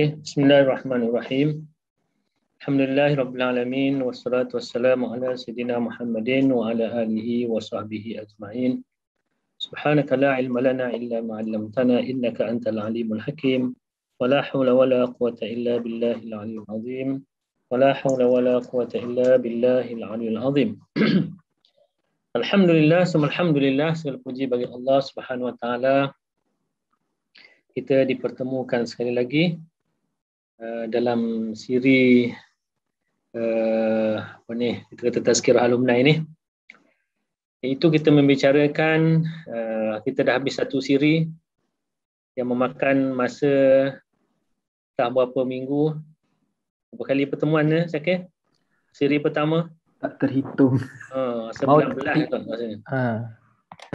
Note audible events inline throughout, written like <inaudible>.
بسم الله الرحمن الرحيم الحمد لله رب العالمين والصلاة والسلام على سيدنا محمد وعلى آله وصحبه أجمعين سبحانك لا علم لنا إلا ما علمتنا إنك أنت العليم الحكيم ولا حول ولا قوة إلا بالله العلي العظيم ولا حول ولا قوة إلا بالله العلي العظيم Alhamdulillah, semua Alhamdulillah, segala puji bagi Allah Subhanahu Wa Taala. Kita dipertemukan sekali lagi Eh, dalam siri uh, apa ni kita kata tazkirah alumni ni itu kita membicarakan uh, kita dah habis satu siri yang memakan masa tak berapa minggu berapa kali pertemuan ni saya okay? siri pertama tak terhitung ha uh, 19 tu maksudnya ha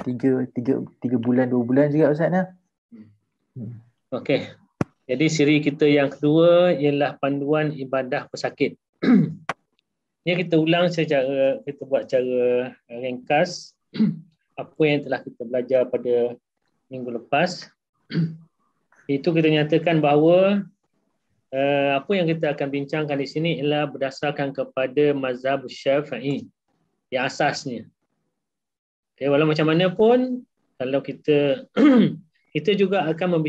tiga tiga tiga bulan dua bulan juga ustaz nah hmm. hmm. okey jadi siri kita yang kedua ialah panduan ibadah pesakit. <clears throat> Ini kita ulang secara kita buat secara ringkas <clears throat> apa yang telah kita belajar pada minggu lepas. <clears throat> Itu kita nyatakan bahawa eh, apa yang kita akan bincangkan di sini ialah berdasarkan kepada mazhab Syafi'i yang asasnya. Okay, eh, walau macam mana pun kalau kita kita juga akan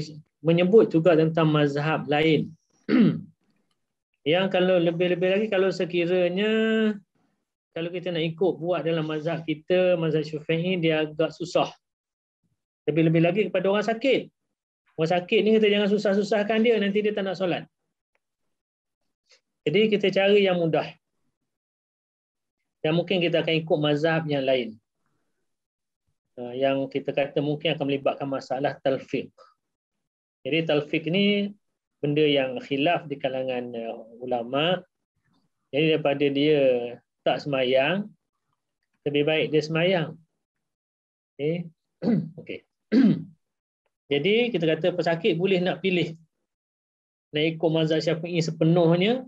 menyebut juga tentang mazhab lain. <clears throat> yang kalau lebih-lebih lagi kalau sekiranya kalau kita nak ikut buat dalam mazhab kita, mazhab syafi'i, dia agak susah. Lebih-lebih lagi kepada orang sakit. Orang sakit ni kita jangan susah-susahkan dia, nanti dia tak nak solat. Jadi kita cari yang mudah. Dan mungkin kita akan ikut mazhab yang lain. Ah, yang kita kata mungkin akan melibatkan masalah talfiq. Jadi talfik ni benda yang khilaf di kalangan uh, ulama. Jadi daripada dia tak semayang, lebih baik dia semayang. Okay. <clears throat> okay. <clears throat> Jadi kita kata pesakit boleh nak pilih nak ikut mazhab syafi'i sepenuhnya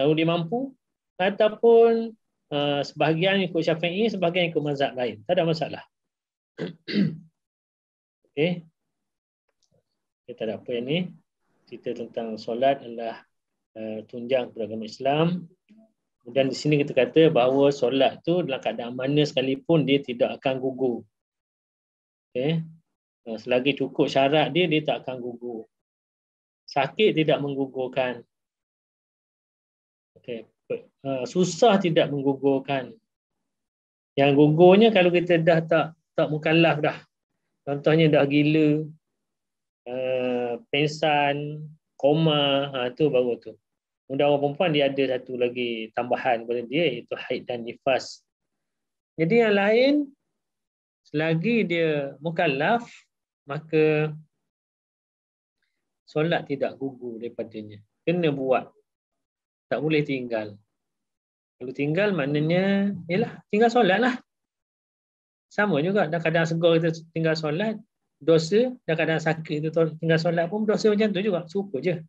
kalau dia mampu ataupun uh, sebahagian ikut syafi'i, sebahagian ikut mazhab lain. Tak ada masalah. <clears throat> okay. Kita tak ada apa yang ni. Cerita tentang solat adalah uh, tunjang beragama Islam. Kemudian di sini kita kata bahawa solat tu dalam keadaan mana sekalipun dia tidak akan gugur. Okay. Eh, selagi cukup syarat dia, dia tak akan gugur. Sakit tidak menggugurkan. Okay. Eh, susah tidak menggugurkan. Yang gugurnya kalau kita dah tak tak mukallaf dah. Contohnya dah gila, pensan, koma, ha, tu baru tu. Kemudian orang perempuan dia ada satu lagi tambahan kepada dia iaitu haid dan nifas. Jadi yang lain, selagi dia mukallaf, maka solat tidak gugur daripadanya. Kena buat. Tak boleh tinggal. Kalau tinggal maknanya, yalah, tinggal solatlah. lah. Sama juga, kadang-kadang segar kita tinggal solat, dosa dan kadang sakit itu tinggal solat pun dosa macam tu juga serupa je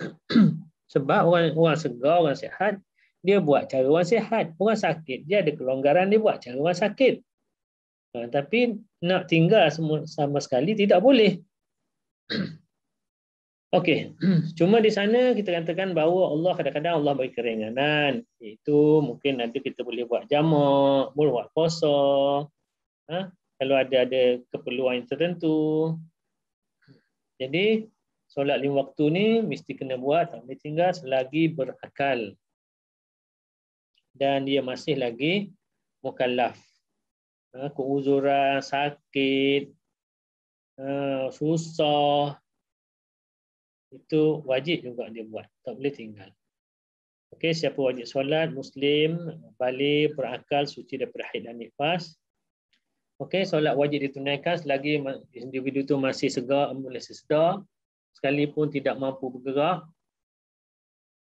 <clears throat> sebab orang orang segar orang sihat dia buat cara orang sihat orang sakit dia ada kelonggaran dia buat cara orang sakit ha, tapi nak tinggal semua, sama sekali tidak boleh <clears throat> Okey, <clears throat> cuma di sana kita katakan bahawa Allah kadang-kadang Allah bagi keringanan. Itu mungkin nanti kita boleh buat jamak, boleh buat puasa. Ha? kalau ada ada keperluan yang tertentu. Jadi solat lima waktu ni mesti kena buat tak boleh tinggal selagi berakal dan dia masih lagi mukallaf. Ha, keuzuran, sakit, ha, susah, itu wajib juga dia buat. Tak boleh tinggal. Okay, siapa wajib solat, Muslim, balik, berakal, suci daripada haid dan nifas, Okey, solat wajib ditunaikan selagi individu itu masih segar, boleh sedar, sekalipun tidak mampu bergerak.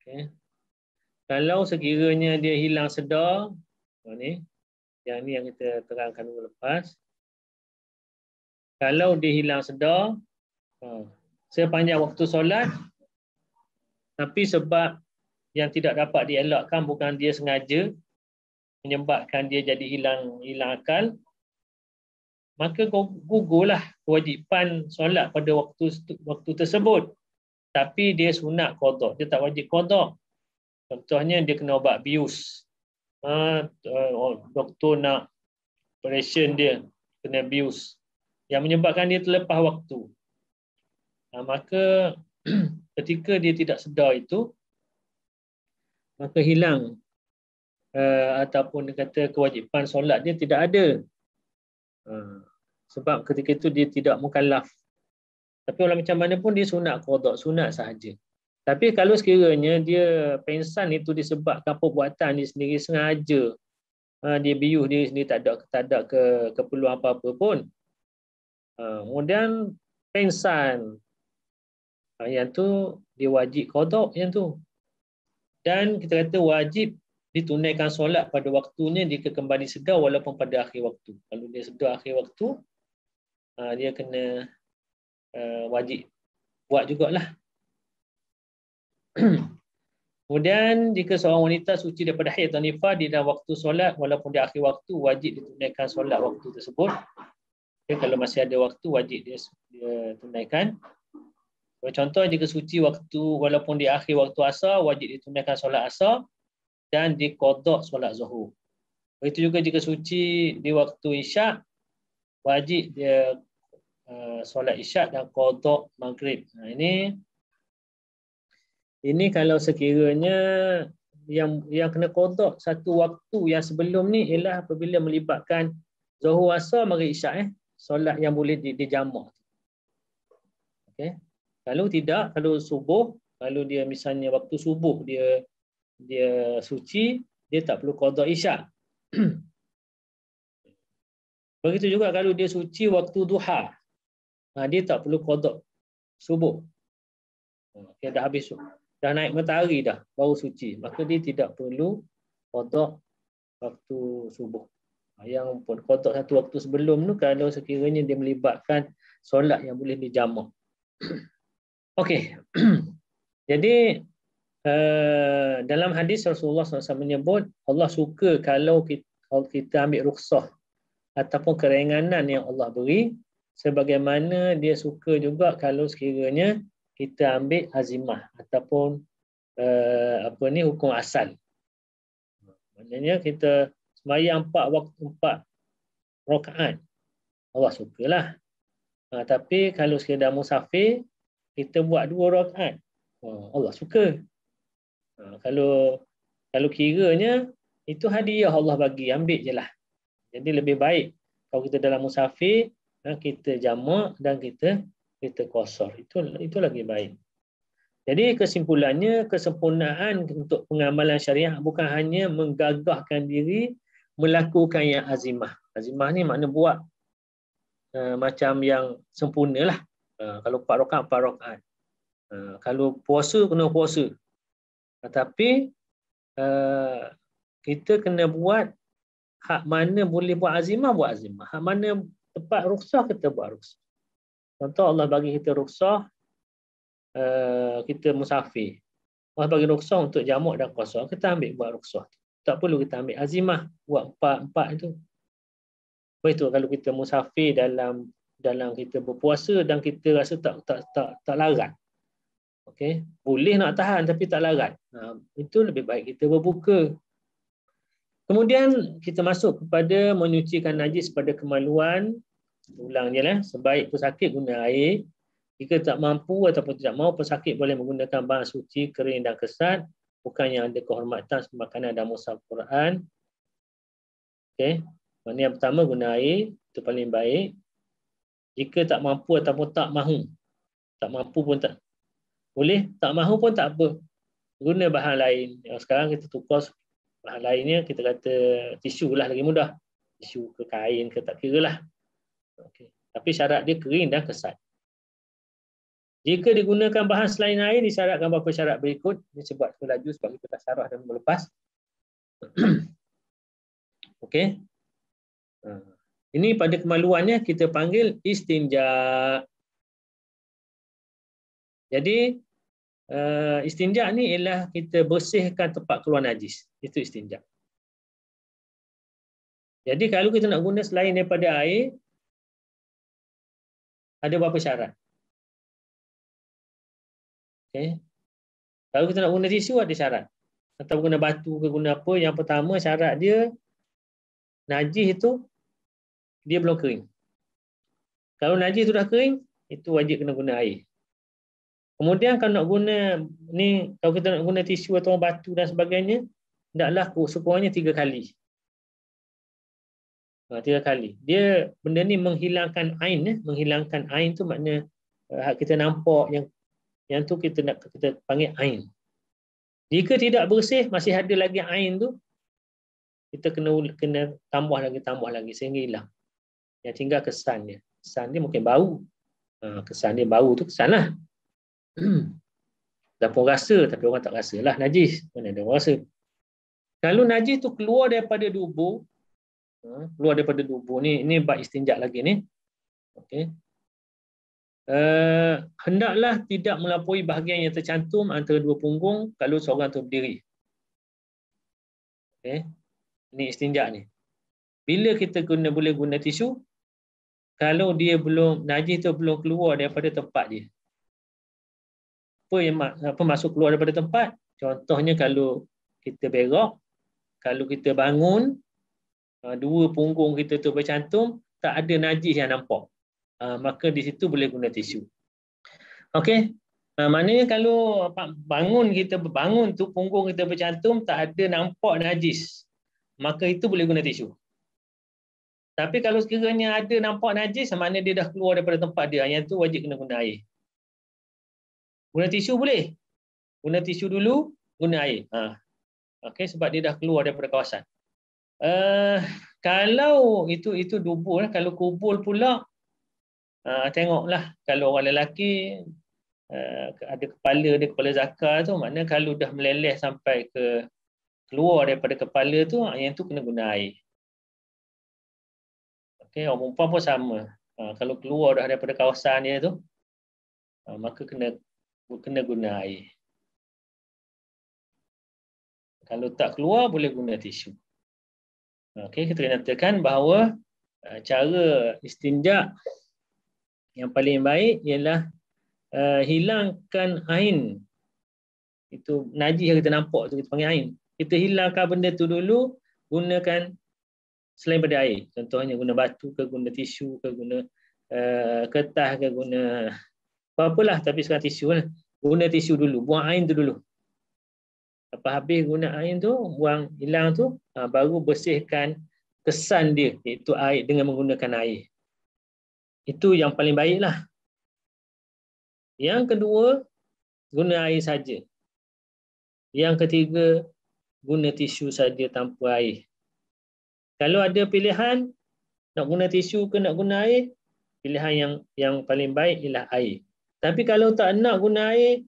Okey. Kalau sekiranya dia hilang sedar, ni, yang ni yang kita terangkan dulu lepas. Kalau dia hilang sedar, ha, sepanjang waktu solat, tapi sebab yang tidak dapat dielakkan bukan dia sengaja menyebabkan dia jadi hilang hilang akal maka gugurlah kewajipan solat pada waktu waktu tersebut tapi dia sunat qada dia tak wajib qada contohnya dia kena ubat bius ha, eh, oh, doktor nak operation dia kena bius yang menyebabkan dia terlepas waktu ha, maka <clears throat> ketika dia tidak sedar itu maka hilang eh, ataupun dia kata kewajipan solat dia tidak ada ha sebab ketika itu dia tidak mukallaf. Tapi orang macam mana pun dia sunat kodok sunat sahaja. Tapi kalau sekiranya dia pensan itu disebabkan perbuatan dia sendiri sengaja ha, dia biuh dia sendiri tak ada tak ada ke keperluan apa-apa pun. Ha, kemudian pensan ha, yang tu dia wajib kodok yang tu. Dan kita kata wajib ditunaikan solat pada waktunya dia kembali sedar walaupun pada akhir waktu. Kalau dia sedar akhir waktu, uh, dia kena uh, wajib buat jugalah. <clears throat> Kemudian jika seorang wanita suci daripada haid atau nifas di dalam waktu solat walaupun di akhir waktu wajib ditunaikan solat waktu tersebut. Dia kalau masih ada waktu wajib dia, dia tunaikan. Contoh jika suci waktu walaupun di akhir waktu asar wajib ditunaikan solat asar dan dikodok solat zuhur. Begitu juga jika suci di waktu isyak wajib dia uh, solat isyak dan qada maghrib. Nah, ini ini kalau sekiranya yang yang kena qada satu waktu yang sebelum ni ialah apabila melibatkan zuhur asar maghrib isyak eh solat yang boleh dijamak. Di Okey. Kalau tidak kalau subuh kalau dia misalnya waktu subuh dia dia suci dia tak perlu qada isyak. <clears throat> Begitu juga kalau dia suci waktu duha. Ha, dia tak perlu kodok. Subuh. Okay, ha, dah habis. Dah naik matahari dah. Baru suci. Maka dia tidak perlu kodok waktu subuh. Ha, yang pun kodok satu waktu sebelum tu kalau sekiranya dia melibatkan solat yang boleh dijamah. <coughs> Okey. <coughs> Jadi eh, dalam hadis Rasulullah SAW menyebut Allah suka kalau kita, ambil ruksah ataupun keringanan yang Allah beri sebagaimana dia suka juga kalau sekiranya kita ambil azimah ataupun uh, apa ni hukum asal. Maknanya kita sembahyang empat waktu empat rakaat. Allah sukalah. Ha, tapi kalau sekiranya musafir kita buat dua rakaat. Ha, Allah suka. Ha, kalau kalau kiranya itu hadiah Allah bagi, ambil je lah. Jadi lebih baik kalau kita dalam musafir eh, kita jamak dan kita kita kosor. Itu itu lagi baik. Jadi kesimpulannya kesempurnaan untuk pengamalan syariah bukan hanya menggagahkan diri melakukan yang azimah. Azimah ni makna buat uh, macam yang sempurna lah. Uh, eh, kalau empat rokaat, empat rokaat. Uh, kalau puasa, kena puasa. Tetapi uh, kita kena buat hak mana boleh buat azimah buat azimah hak mana tempat rukhsah kita buat rukhsah contoh Allah bagi kita rukhsah eh, kita musafir Allah bagi rukhsah untuk jamak dan kosong kita ambil buat rukhsah tak perlu kita ambil azimah buat empat-empat itu Lepas itu kalau kita musafir dalam dalam kita berpuasa dan kita rasa tak tak tak tak larat. Okay, boleh nak tahan tapi tak larat. Ha, itu lebih baik kita berbuka Kemudian kita masuk kepada menyucikan najis pada kemaluan. Ulang je lah. Sebaik pesakit guna air. Jika tak mampu ataupun tidak mahu, pesakit boleh menggunakan bahan suci, kering dan kesat. Bukan yang ada kehormatan semakanan dan musaf Quran. Okay. Maksudnya yang pertama guna air. Itu paling baik. Jika tak mampu ataupun tak mahu. Tak mampu pun tak. Boleh. Tak mahu pun tak apa. Guna bahan lain. Yang sekarang kita tukar bahan lainnya kita kata tisu lah lagi mudah tisu ke kain ke tak kira lah okay. tapi syarat dia kering dan kesat jika digunakan bahan selain air disyaratkan beberapa syarat berikut ini sebab laju sebab kita dah sarah dan melepas <clears throat> Okey. Ah. Ini pada kemaluannya kita panggil istinja. Jadi uh, eh, istinja ni ialah kita bersihkan tempat keluar najis. Itu istinja. Jadi kalau kita nak guna selain daripada air, ada beberapa syarat. Okay. Kalau kita nak guna tisu, ada syarat. Atau guna batu ke guna apa. Yang pertama syarat dia, najis itu, dia belum kering. Kalau najis itu dah kering, itu wajib kena guna air. Kemudian kalau nak guna ni kalau kita nak guna tisu atau batu dan sebagainya, hendaklah sekurang-kurangnya tiga kali. Ha, tiga kali. Dia benda ni menghilangkan ain eh. menghilangkan ain tu makna uh, kita nampak yang yang tu kita nak kita panggil ain. Jika tidak bersih masih ada lagi ain tu kita kena kena tambah lagi tambah lagi sehingga hilang. Yang tinggal kesannya. Kesan dia mungkin bau. Ha, kesan dia bau tu kesanlah. <clears throat> dan pun rasa tapi orang tak rasa lah najis mana ada orang rasa kalau najis tu keluar daripada dubu ha, keluar daripada dubu ni ini bab istinjak lagi ni Okay, Uh, eh, hendaklah tidak melampaui bahagian yang tercantum antara dua punggung kalau seorang tu berdiri. Okay, Ini istinjak ni. Bila kita guna boleh guna tisu kalau dia belum najis tu belum keluar daripada tempat dia apa yang apa masuk keluar daripada tempat contohnya kalau kita berak kalau kita bangun ah, dua punggung kita tu bercantum tak ada najis yang nampak ah, maka di situ boleh guna tisu okey ah, maknanya kalau bangun kita bangun tu punggung kita bercantum tak ada nampak najis maka itu boleh guna tisu tapi kalau sekiranya ada nampak najis, maknanya dia dah keluar daripada tempat dia. Yang itu wajib kena guna air. Guna tisu boleh. Guna tisu dulu, guna air. Ha. Okey sebab dia dah keluar daripada kawasan. Uh, kalau itu itu dubur lah. kalau kubur pula uh, tengoklah kalau orang lelaki uh, ada kepala ada kepala zakar tu makna kalau dah meleleh sampai ke keluar daripada kepala tu ha, yang tu kena guna air. Okey orang perempuan pun sama. Uh, kalau keluar dah daripada kawasan dia tu uh, maka kena kena guna air. Kalau tak keluar boleh guna tisu. Okey, kita nyatakan bahawa uh, cara istinja yang paling baik ialah uh, hilangkan ain. Itu najis yang kita nampak tu kita panggil ain. Kita hilangkan benda tu dulu gunakan selain benda air. Contohnya guna batu ke guna tisu ke guna uh, kertas ke guna apa-apalah tapi sekarang tisu lah. Guna tisu dulu, buang air tu dulu. Apa habis guna air tu, buang hilang tu, ha, baru bersihkan kesan dia iaitu air dengan menggunakan air. Itu yang paling baiklah. Yang kedua, guna air saja. Yang ketiga, guna tisu saja tanpa air. Kalau ada pilihan nak guna tisu ke nak guna air, pilihan yang yang paling baik ialah air. Tapi kalau tak nak guna air,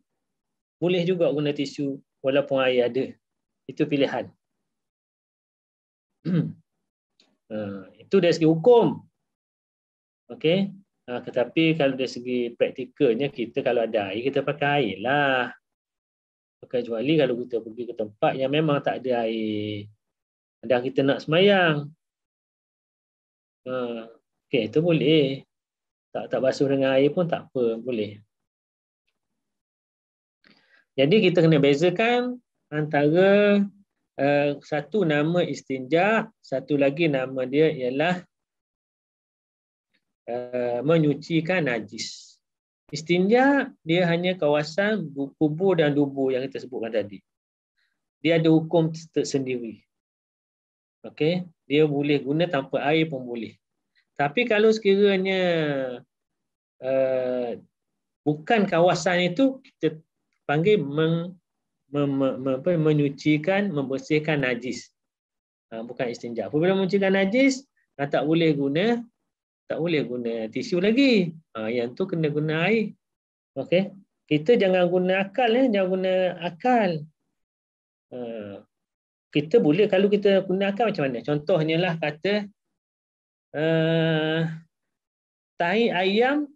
boleh juga guna tisu walaupun air ada. Itu pilihan. Hmm. Ah, itu dari segi hukum. okay. Ah, tetapi kalau dari segi praktikalnya, kita kalau ada air, kita pakai air lah. Kecuali kalau kita pergi ke tempat yang memang tak ada air. Dan kita nak semayang. Ah, okay, itu boleh tak tak basuh dengan air pun tak apa boleh jadi kita kena bezakan antara uh, satu nama istinja satu lagi nama dia ialah uh, menyucikan najis istinja dia hanya kawasan kubur dan dubur yang kita sebutkan tadi dia ada hukum tersendiri okey dia boleh guna tanpa air pun boleh tapi kalau sekiranya uh, bukan kawasan itu kita panggil meng, mem, mem, apa, menyucikan, membersihkan najis. Uh, bukan istinja. Apabila mencucikan najis, dah tak boleh guna tak boleh guna tisu lagi. Uh, yang tu kena guna air. Okey. Kita jangan guna akal ya, jangan guna akal. Uh, kita boleh kalau kita guna akal macam mana? Contohnya lah kata Eh, tai ayam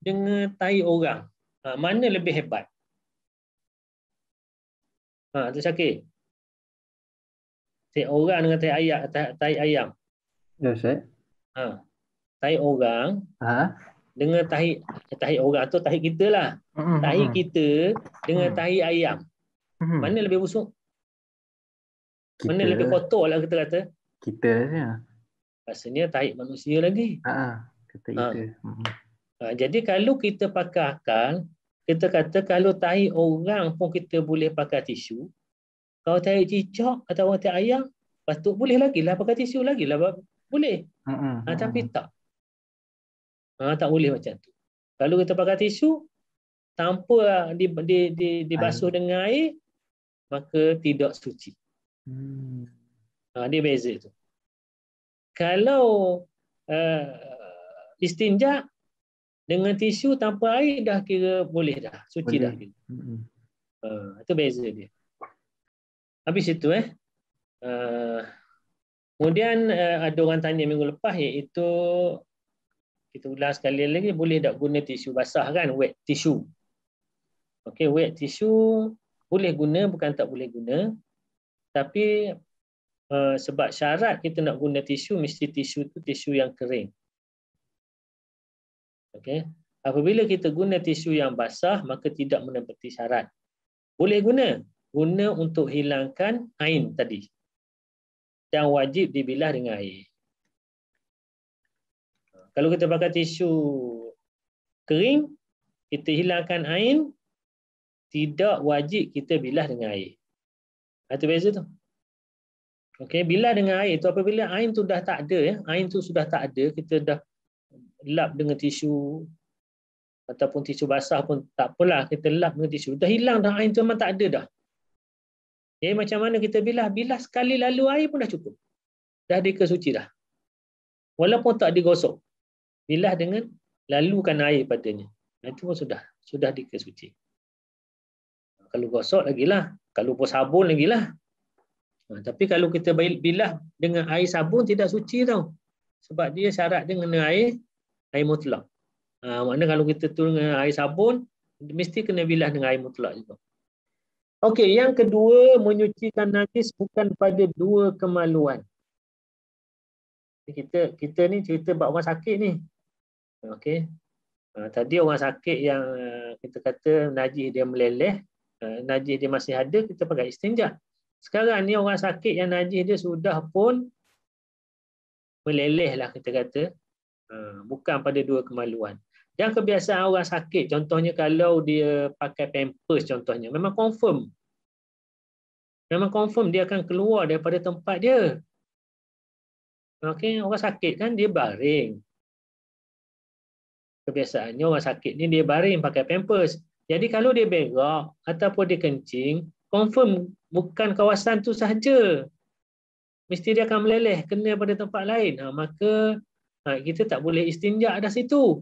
dengan tai orang. Ha, mana lebih hebat? Ha, tu sakit. Tai orang dengan tai ayam. Tai ayam. Ya, yes, Ustaz. Ha. Tai orang. Ha. Dengan tahi tahi orang atau tahi kita lah. Mm-hmm. Tahi kita dengan mm-hmm. tahi ayam. Mm-hmm. Mana lebih busuk? Kita, Mana lebih kotor lah kita kata? Kita lah rasanya tahi manusia lagi. Ha, kata ha. Hmm. Ha, jadi kalau kita pakai akal, kita kata kalau tahi orang pun kita boleh pakai tisu, kalau tahi cicak atau orang tahi ayam, patut boleh lagi lah pakai tisu lagi lah. Boleh. Hmm, hmm, ha, tapi tak. Ha, tak boleh macam tu. Kalau kita pakai tisu, tanpa di, di, di, dibasuh air. dengan air, maka tidak suci. Hmm. Ha, dia beza tu. Hmm kalau uh, eh, istinja dengan tisu tanpa air dah kira boleh dah suci boleh. dah kira. Uh, itu beza dia habis itu eh uh, kemudian uh, ada orang tanya minggu lepas iaitu kita ulang sekali lagi boleh tak guna tisu basah kan wet tissue, okey wet tissue boleh guna bukan tak boleh guna tapi Eh, sebab syarat kita nak guna tisu mesti tisu tu tisu yang kering. Okey. Apabila kita guna tisu yang basah maka tidak menepati syarat. Boleh guna. Guna untuk hilangkan ain tadi. Yang wajib dibilah dengan air. Kalau kita pakai tisu kering, kita hilangkan ain, tidak wajib kita bilah dengan air. Ada beza tu. Okey, bila dengan air itu apabila air tu dah tak ada ya, air tu sudah tak ada, kita dah lap dengan tisu ataupun tisu basah pun tak apalah, kita lap dengan tisu. Dah hilang dah air itu memang tak ada dah. Ya, okay, macam mana kita bilas? Bilas sekali lalu air pun dah cukup. Dah dia suci dah. Walaupun tak digosok. Bilas dengan lalukan air padanya. Itu pun sudah sudah dikesuci. Kalau gosok lagi lah. Kalau pun sabun lagi lah. Ha, tapi kalau kita bilah dengan air sabun tidak suci tau. Sebab dia syarat dengan air air mutlak. Ha, makna kalau kita turun dengan air sabun mesti kena bilah dengan air mutlak juga. Okey, yang kedua menyucikan najis bukan pada dua kemaluan. Kita kita ni cerita bab orang sakit ni. Okey. Ha, tadi orang sakit yang eh, kita kata najis dia meleleh, eh, najis dia masih ada kita pakai istinja. Sekarang ni orang sakit yang najis dia sudah pun meleleh lah kita kata. Ha, bukan pada dua kemaluan. Dan kebiasaan orang sakit, contohnya kalau dia pakai pampers contohnya, memang confirm. Memang confirm dia akan keluar daripada tempat dia. Okay, orang sakit kan dia baring. Kebiasaannya orang sakit ni dia baring pakai pampers. Jadi kalau dia berak ataupun dia kencing, confirm bukan kawasan tu sahaja. Mesti dia akan meleleh kena pada tempat lain. Ha, maka ha, kita tak boleh istinja ada situ.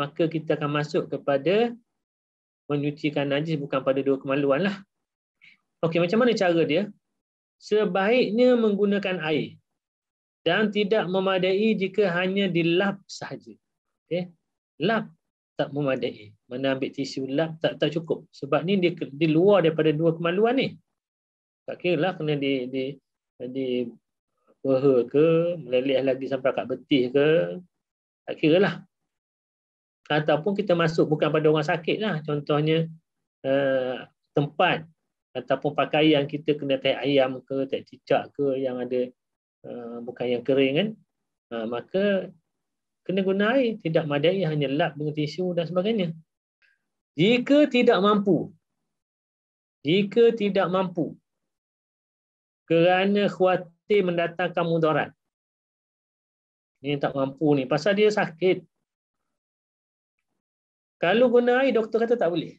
Maka kita akan masuk kepada menyucikan najis bukan pada dua kemaluan lah. Okey, macam mana cara dia? Sebaiknya menggunakan air dan tidak memadai jika hanya dilap sahaja. Okey, lap tak memadai mana ambil tisu lap tak tak cukup sebab ni dia di luar daripada dua kemaluan ni tak kira lah kena di di di weha ke meleleh lagi sampai kat betih ke tak kira lah ataupun kita masuk bukan pada orang sakit lah contohnya uh, tempat ataupun pakaian kita kena tai ayam ke tai cicak ke yang ada uh, bukan yang kering kan ah, maka kena guna air tidak madai hanya lap dengan tisu dan sebagainya jika tidak mampu, jika tidak mampu kerana khuatir mendatangkan mudarat. Ini tak mampu ni. Pasal dia sakit. Kalau guna air, doktor kata tak boleh.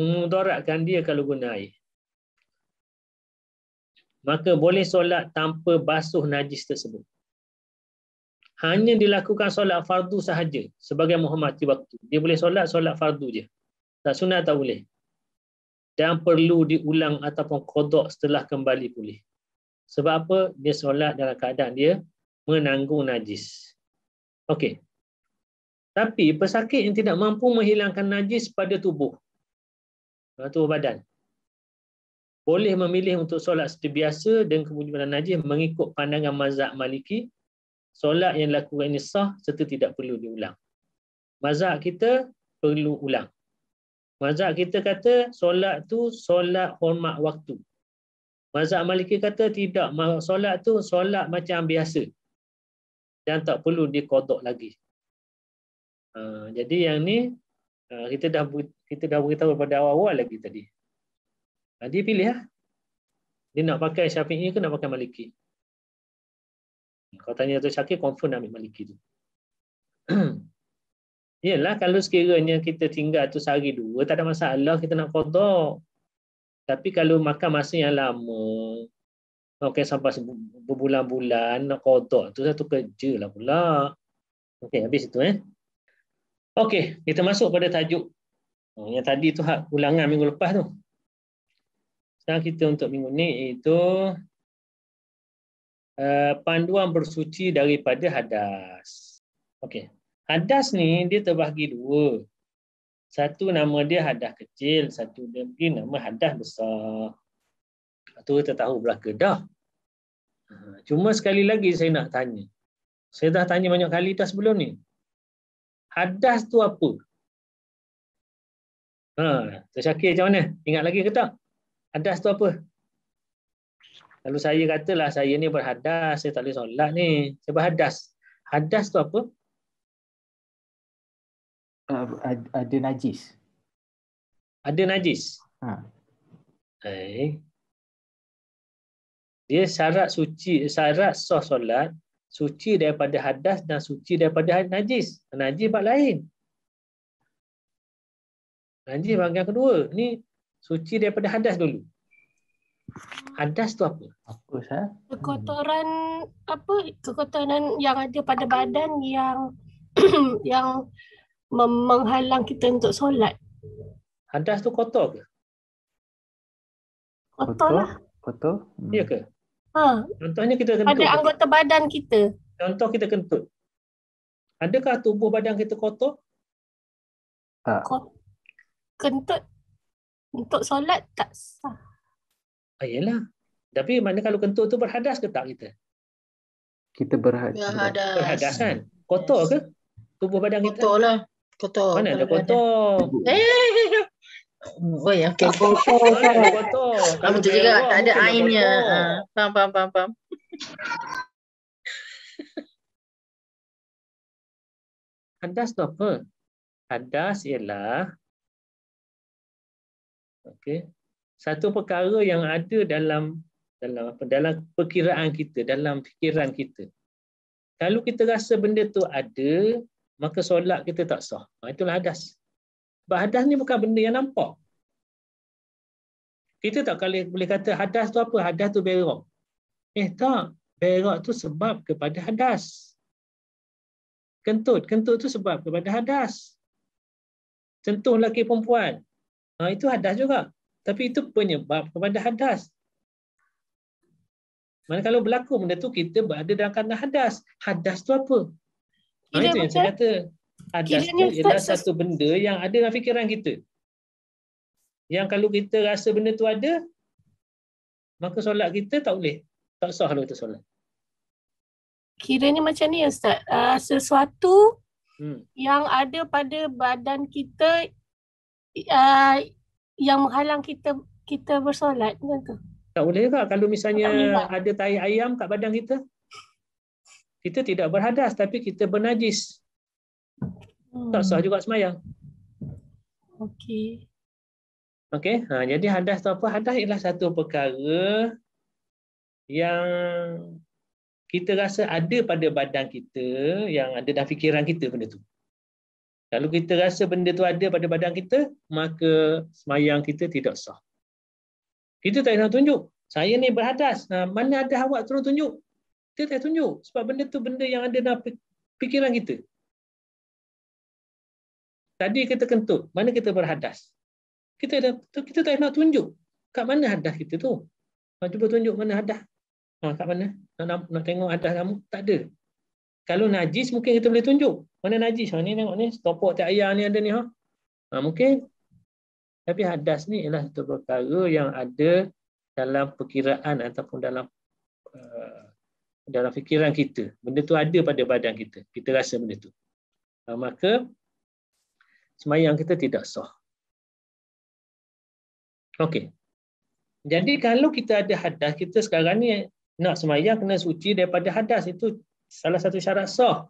Mudaratkan dia kalau guna air. Maka boleh solat tanpa basuh najis tersebut hanya dilakukan solat fardu sahaja sebagai muhammad waktu. Dia boleh solat, solat fardu je. Tak sunat tak boleh. Dan perlu diulang ataupun kodok setelah kembali pulih. Sebab apa? Dia solat dalam keadaan dia menanggung najis. Okey. Tapi pesakit yang tidak mampu menghilangkan najis pada tubuh. Tubuh badan. Boleh memilih untuk solat seperti biasa dan kemudian najis mengikut pandangan mazhab maliki solat yang dilakukan ini sah serta tidak perlu diulang. Mazhab kita perlu ulang. Mazhab kita kata solat tu solat hormat waktu. Mazhab Maliki kata tidak solat tu solat macam biasa. Dan tak perlu dikodok lagi. Uh, jadi yang ni uh, kita dah kita dah beritahu pada awal-awal lagi tadi. Uh, dia pilih lah. Dia nak pakai Syafi'i ke nak pakai Maliki. Kalau tanya Dato' Syakir, confirm nak ambil Maliki tu. <clears throat> Yelah, kalau sekiranya kita tinggal tu sehari dua, tak ada masalah kita nak kodok. Tapi kalau makan masa yang lama, okay, sampai berbulan-bulan nak kodok, tu satu kerja lah pula. Okay, habis itu eh. Okay, kita masuk pada tajuk oh, yang tadi tu ulangan minggu lepas tu. Sekarang kita untuk minggu ni itu. Eh, panduan bersuci daripada hadas. Okey. Hadas ni dia terbahagi dua. Satu nama dia hadas kecil, satu dia bagi nama hadas besar. atau kita tahu belaka dah. Eh, cuma sekali lagi saya nak tanya. Saya dah tanya banyak kali dah sebelum ni. Hadas tu apa? Ha, tersyakir macam mana? Ingat lagi ke tak? Hadas tu apa? Lalu saya katalah saya ni berhadas, saya tak boleh solat ni. Saya berhadas. Hadas tu apa? Uh, ada najis. Ada najis. Ha. Hey. Eh. Dia syarat suci, syarat sah solat suci daripada hadas dan suci daripada najis. Najis bab lain. Najis bahagian kedua. Ni suci daripada hadas dulu. Hadas tu apa? Apa ha? Eh? Kekotoran apa? Kekotoran yang ada pada badan yang <clears throat> yang menghalang kita untuk solat. Hadas tu kotor ke? Kotor lah. Kotor? Hmm. Ya ke? Hmm. Ha. Contohnya kita kentut. Pada anggota badan kita. Contoh kita kentut. Adakah tubuh badan kita kotor? Tak. Kentut untuk solat tak sah. Ayolah, ah, Tapi mana kalau kentut tu berhadas ke tak kita? Kita berhadas. Berhadas, berhadas kan? Kotor yes. ke? Tubuh badan kita? Kotor lah. Kotor. Mana ada kotor? Eh. Oh ya, okay. kotor. kotor. Kamu ah, tu juga tak ada airnya. Pam, pam, pam, pam. Hadas tu apa? Hadas ialah Okay satu perkara yang ada dalam dalam apa dalam perkiraan kita dalam fikiran kita kalau kita rasa benda tu ada maka solat kita tak sah ha, itulah hadas sebab hadas ni bukan benda yang nampak kita tak boleh boleh kata hadas tu apa hadas tu berok eh tak berok tu sebab kepada hadas kentut kentut tu sebab kepada hadas sentuh lelaki perempuan ha, itu hadas juga tapi itu penyebab kepada hadas. Mana kalau berlaku benda tu kita berada dalam keadaan hadas. Hadas tu apa? Ha, Kira itu yang saya kata. Hadas tu ialah satu benda yang ada dalam fikiran kita. Yang kalau kita rasa benda tu ada, maka solat kita tak boleh. Tak sah kalau kita solat. Kiranya macam ni Ustaz. Uh, sesuatu hmm. yang ada pada badan kita uh, yang menghalang kita kita bersolat macam tu. Tak boleh tak kalau misalnya ada tai ayam kat badan kita? Kita tidak berhadas tapi kita bernajis. Hmm. Tak sah juga semayang. Okey. Okey, ha, jadi hadas tu apa? Hadas ialah satu perkara yang kita rasa ada pada badan kita, yang ada dalam fikiran kita benda tu. Hmm. Kalau kita rasa benda tu ada pada badan kita, maka semayang kita tidak sah. Kita tak nak tunjuk. Saya ni berhadas. mana ada awak turun tunjuk? Kita tak tunjuk. Sebab benda tu benda yang ada dalam fikiran kita. Tadi kita kentut. Mana kita berhadas? Kita ada, kita tak nak tunjuk. Kat mana hadas kita tu? Cuba tunjuk mana hadas. Ha, kat mana? Nak, nak, nak tengok hadas kamu? Tak ada. Kalau najis mungkin kita boleh tunjuk. Mana najis? Ha ni tengok ni, topok tak ayah ni ada ni ha. ha. mungkin. Tapi hadas ni ialah satu perkara yang ada dalam perkiraan ataupun dalam uh, dalam fikiran kita. Benda tu ada pada badan kita. Kita rasa benda tu. Ha, maka semayang kita tidak sah. Okey. Jadi kalau kita ada hadas, kita sekarang ni nak semayang kena suci daripada hadas itu salah satu syarat sah.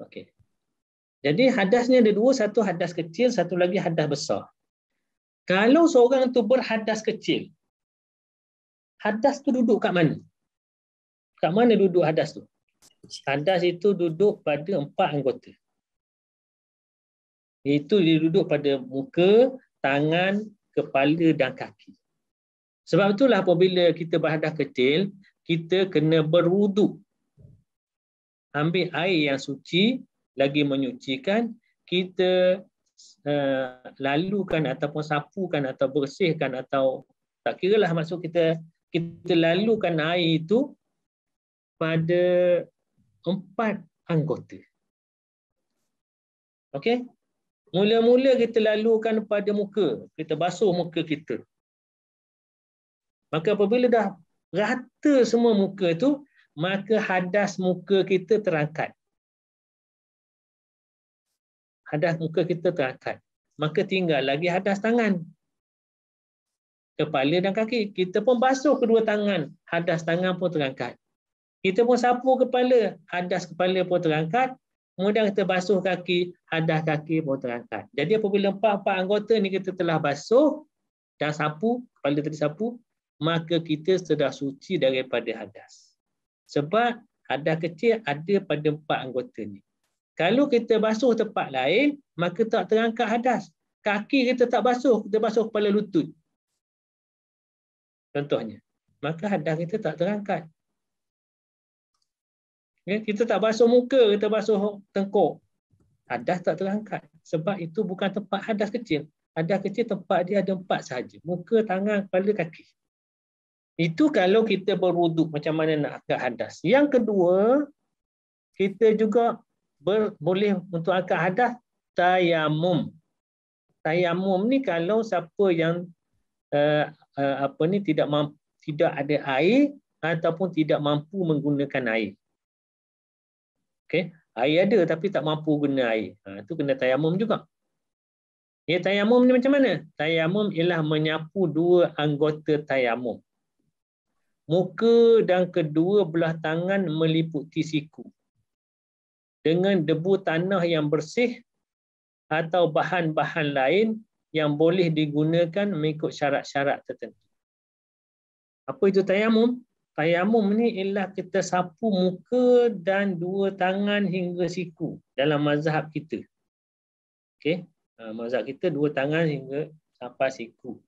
Okey. Jadi hadasnya ada dua, satu hadas kecil, satu lagi hadas besar. Kalau seorang tu berhadas kecil, hadas tu duduk kat mana? Kat mana duduk hadas tu? Hadas itu duduk pada empat anggota. Itu dia duduk pada muka, tangan, kepala dan kaki. Sebab itulah apabila kita berhadas kecil, kita kena berwuduk ambil air yang suci lagi menyucikan kita uh, lalukan ataupun sapukan atau bersihkan atau tak kira lah maksud kita kita lalukan air itu pada empat anggota. Okey? Mula-mula kita lalukan pada muka. Kita basuh muka kita. Maka apabila dah rata semua muka itu, maka hadas muka kita terangkat. Hadas muka kita terangkat. Maka tinggal lagi hadas tangan. Kepala dan kaki. Kita pun basuh kedua tangan. Hadas tangan pun terangkat. Kita pun sapu kepala. Hadas kepala pun terangkat. Kemudian kita basuh kaki. Hadas kaki pun terangkat. Jadi apabila empat-empat anggota ni kita telah basuh dan sapu, kepala tadi sapu, maka kita sudah suci daripada hadas. Sebab ada kecil ada pada empat anggota ni. Kalau kita basuh tempat lain, maka tak terangkat hadas. Kaki kita tak basuh, kita basuh kepala lutut. Contohnya. Maka hadas kita tak terangkat. Ya, kita tak basuh muka, kita basuh tengkuk. Hadas tak terangkat. Sebab itu bukan tempat hadas kecil. Hadas kecil tempat dia ada empat sahaja. Muka, tangan, kepala, kaki. Itu kalau kita berwuduk macam mana nak akad hadas. Yang kedua, kita juga ber, boleh untuk akad hadas tayamum. Tayamum ni kalau siapa yang uh, uh, apa ni tidak mampu, tidak ada air ataupun tidak mampu menggunakan air. Okey, air ada tapi tak mampu guna air. Ha tu kena tayamum juga. Ya tayamum ni macam mana? Tayamum ialah menyapu dua anggota tayamum muka dan kedua belah tangan meliputi siku dengan debu tanah yang bersih atau bahan-bahan lain yang boleh digunakan mengikut syarat-syarat tertentu. Apa itu tayamum? Tayamum ni ialah kita sapu muka dan dua tangan hingga siku dalam mazhab kita. Okey, ah, mazhab kita dua tangan hingga sampai siku.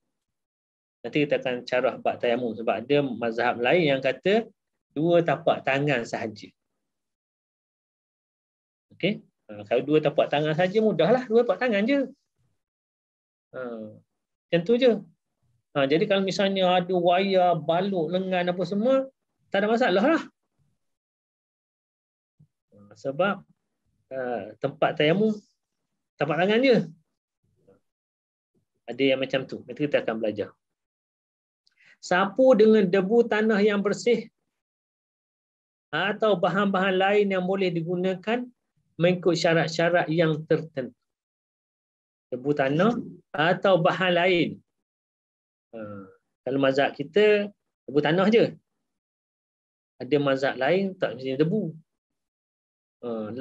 Nanti kita akan carah bab tayamum sebab ada mazhab lain yang kata dua tapak tangan sahaja. Okey. Ha, kalau dua tapak tangan saja mudahlah dua tapak tangan je. Ha, tentu je. Ha, jadi kalau misalnya ada waya balut, lengan apa semua, tak ada masalah lah. Ha, sebab uh, tempat tayamum tapak tangan je. Ada yang macam tu. Nanti kita akan belajar sapu dengan debu tanah yang bersih atau bahan-bahan lain yang boleh digunakan mengikut syarat-syarat yang tertentu. Debu tanah atau bahan lain. Ha, kalau mazhab kita, debu tanah je. Ada mazhab lain, tak mesti debu. Ha,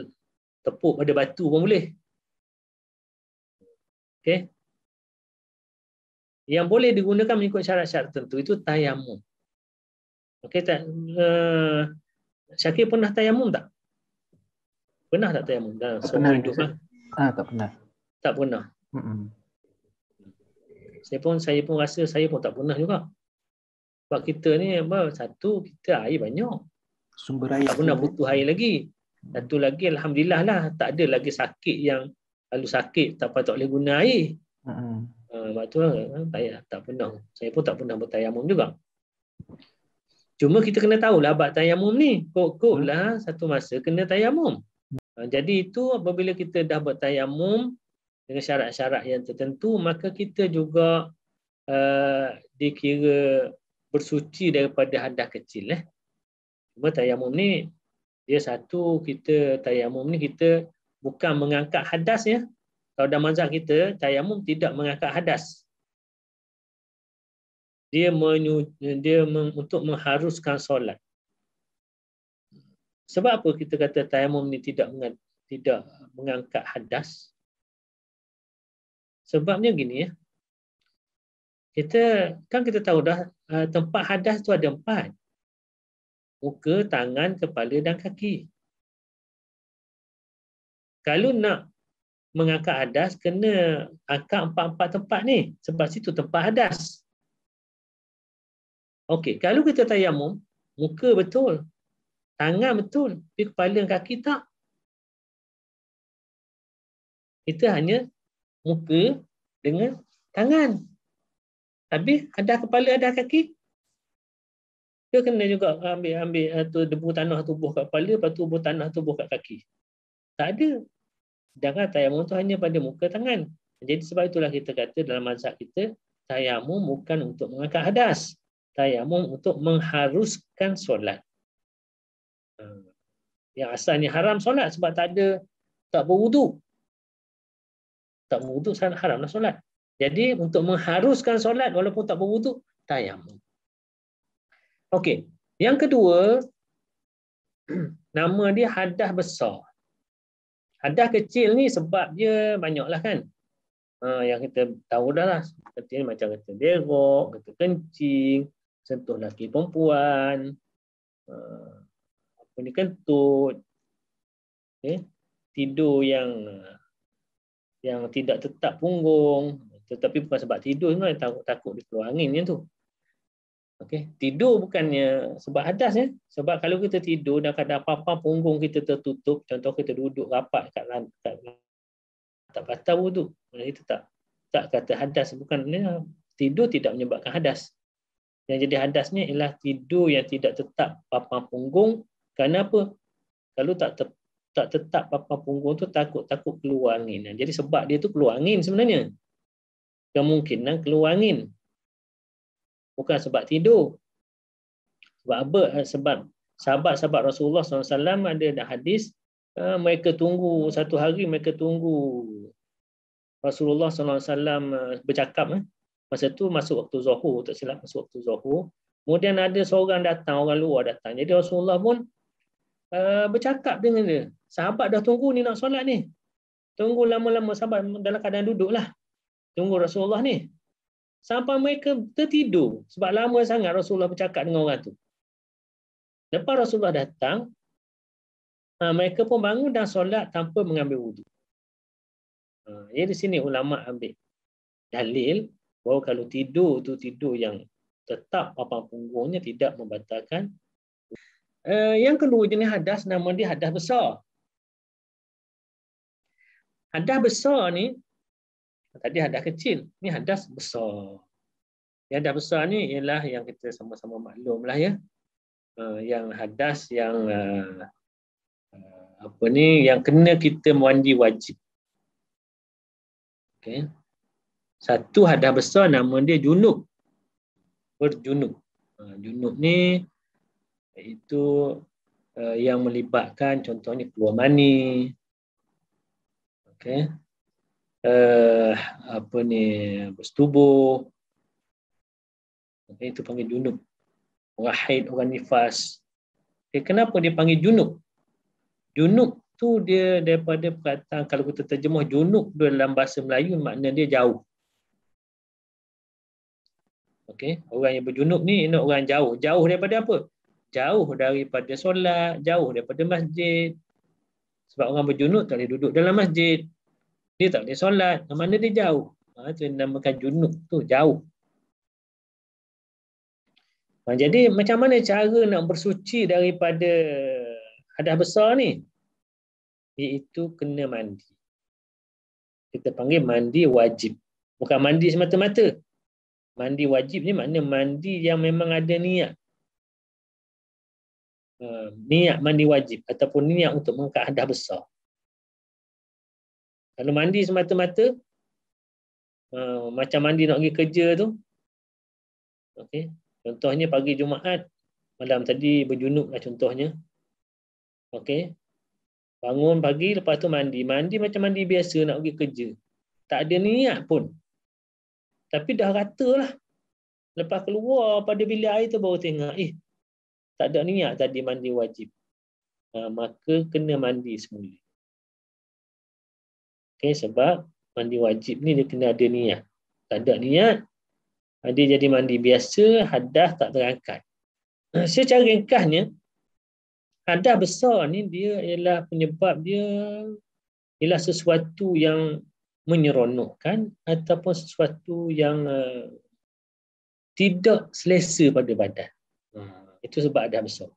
tepuk pada batu pun boleh. Okay yang boleh digunakan mengikut syarat-syarat tertentu itu tayamum. Okey tak? Uh, eh, Syakir pernah tayamum tak? Pernah tak tayamum dalam tak pernah, hidup? Eh? Ah, tak pernah. Tak pernah. Mm-mm. Saya pun saya pun rasa saya pun tak pernah juga. Sebab kita ni apa satu kita air banyak. Sumber air. Tak pernah butuh air lagi. Mm. Satu lagi alhamdulillah lah tak ada lagi sakit yang lalu sakit tak apa tak boleh guna air. Mm-mm waktu ah, tu saya ah, ah, tak pernah saya pun tak pernah bertayamum juga cuma kita kena tahu lah, bab tayamum ni kok-kok lah satu masa kena tayamum jadi itu apabila kita dah bertayamum dengan syarat-syarat yang tertentu maka kita juga uh, dikira bersuci daripada hadas kecil eh cuma tayamum ni dia satu kita tayamum ni kita bukan mengangkat hadas ya kalau dalam mazhab kita, tayamum tidak mengangkat hadas. Dia menyu, dia meng, untuk mengharuskan solat. Sebab apa kita kata tayamum ni tidak mengangkat, tidak mengangkat hadas? Sebabnya gini ya. Kita kan kita tahu dah eh, tempat hadas tu ada empat. Muka, tangan, kepala dan kaki. Kalau nak mengangkat hadas kena angkat empat-empat tempat ni sebab situ tempat hadas. Okey, kalau kita tayamum, muka betul, tangan betul, tapi kepala dan kaki tak. Kita hanya muka dengan tangan. Tapi ada kepala ada kaki. Kita kena juga ambil ambil atau uh, debu tanah tubuh kat kepala, lepas tu debu tanah tubuh kat kaki. Tak ada, Sedangkan tayamum itu hanya pada muka tangan. Jadi sebab itulah kita kata dalam mazhab kita, tayamum bukan untuk mengangkat hadas. Tayamum untuk mengharuskan solat. Ha. Yang asalnya haram solat sebab tak ada, tak berwudu. Tak berwudu, haramlah solat. Jadi untuk mengharuskan solat walaupun tak berwudu, tayamum. Okey. Yang kedua, <clears throat> nama dia hadah besar. Hadas kecil ni sebab dia banyaklah kan. Ha, yang kita tahu dah lah. Kata macam kata berok, kata kencing, sentuh lelaki perempuan, ha, apa ni kentut, okay. Eh, tidur yang yang tidak tetap punggung. Tetapi bukan sebab tidur, sebenarnya takut, takut dia keluar angin yang tu. Okey, tidur bukannya sebab hadas ya. Sebab kalau kita tidur dan kadang apa-apa punggung kita tertutup, contoh kita duduk rapat kat lantai tak batal wuduk. itu tak tak kata hadas bukannya tidur tidak menyebabkan hadas. Yang jadi hadasnya ialah tidur yang tidak tetap papan punggung. Kenapa? Kalau tak te, tak tetap papan punggung tu takut-takut keluar angin. Jadi sebab dia tu keluar angin sebenarnya. Kemungkinan keluar angin bukan sebab tidur. Sebab apa? Eh, sebab sahabat-sahabat Rasulullah SAW ada dah hadis eh, mereka tunggu satu hari mereka tunggu Rasulullah SAW eh, bercakap masa tu masuk waktu zuhur tak silap masuk waktu zuhur kemudian ada seorang datang orang luar datang jadi Rasulullah pun uh, bercakap dengan dia sahabat dah tunggu ni nak solat ni tunggu lama-lama sahabat dalam keadaan duduklah tunggu Rasulullah ni sampai mereka tertidur sebab lama sangat Rasulullah bercakap dengan orang tu. Lepas Rasulullah datang, ha, mereka pun bangun dan solat tanpa mengambil wudu. Ha, di sini ulama ambil dalil bahawa kalau tidur tu tidur yang tetap apa punggungnya tidak membatalkan. Eh, yang kedua jenis hadas nama dia hadas besar. Hadas besar ni Tadi hadas kecil, ni hadas besar. Yang hadas besar ni ialah yang kita sama-sama maklumlah ya. Ah, yang hadas yang ah, ah, apa ni yang kena kita mandi wajib. Okay. Satu hadas besar nama dia junub. Berjunub. Uh, junub ni itu yang melibatkan contohnya keluar mani. Okay uh, apa ni bersetubuh okay, itu panggil junub orang haid orang nifas okay, kenapa dia panggil junub junub tu dia daripada perkataan kalau kita terjemah junub dalam bahasa Melayu makna dia jauh okey orang yang berjunub ni ini orang jauh jauh daripada apa jauh daripada solat jauh daripada masjid sebab orang berjunub tak boleh duduk dalam masjid dia tak boleh solat. Mana dia jauh. Ha, itu yang dinamakan junub tu jauh. Ha, jadi macam mana cara nak bersuci daripada hadah besar ni? Iaitu kena mandi. Kita panggil mandi wajib. Bukan mandi semata-mata. Mandi wajib ni makna mandi yang memang ada niat. Uh, niat mandi wajib ataupun niat untuk mengangkat hadah besar. Kalau mandi semata-mata, uh, macam mandi nak pergi kerja tu, Okey, contohnya pagi Jumaat, malam tadi berjunub lah contohnya. Okey, Bangun pagi, lepas tu mandi. Mandi macam mandi biasa nak pergi kerja. Tak ada niat pun. Tapi dah rata lah. Lepas keluar pada bilik air tu baru tengok, eh, tak ada niat tadi mandi wajib. Uh, maka kena mandi semula. Okay, sebab mandi wajib ni dia kena ada niat. Tak ada niat, dia jadi mandi biasa, hadah tak terangkat. Secara <clears throat> ringkasnya, hadah besar ni dia ialah penyebab dia ialah sesuatu yang menyeronokkan ataupun sesuatu yang uh, tidak selesa pada badan. Hmm. Itu sebab hadah besar.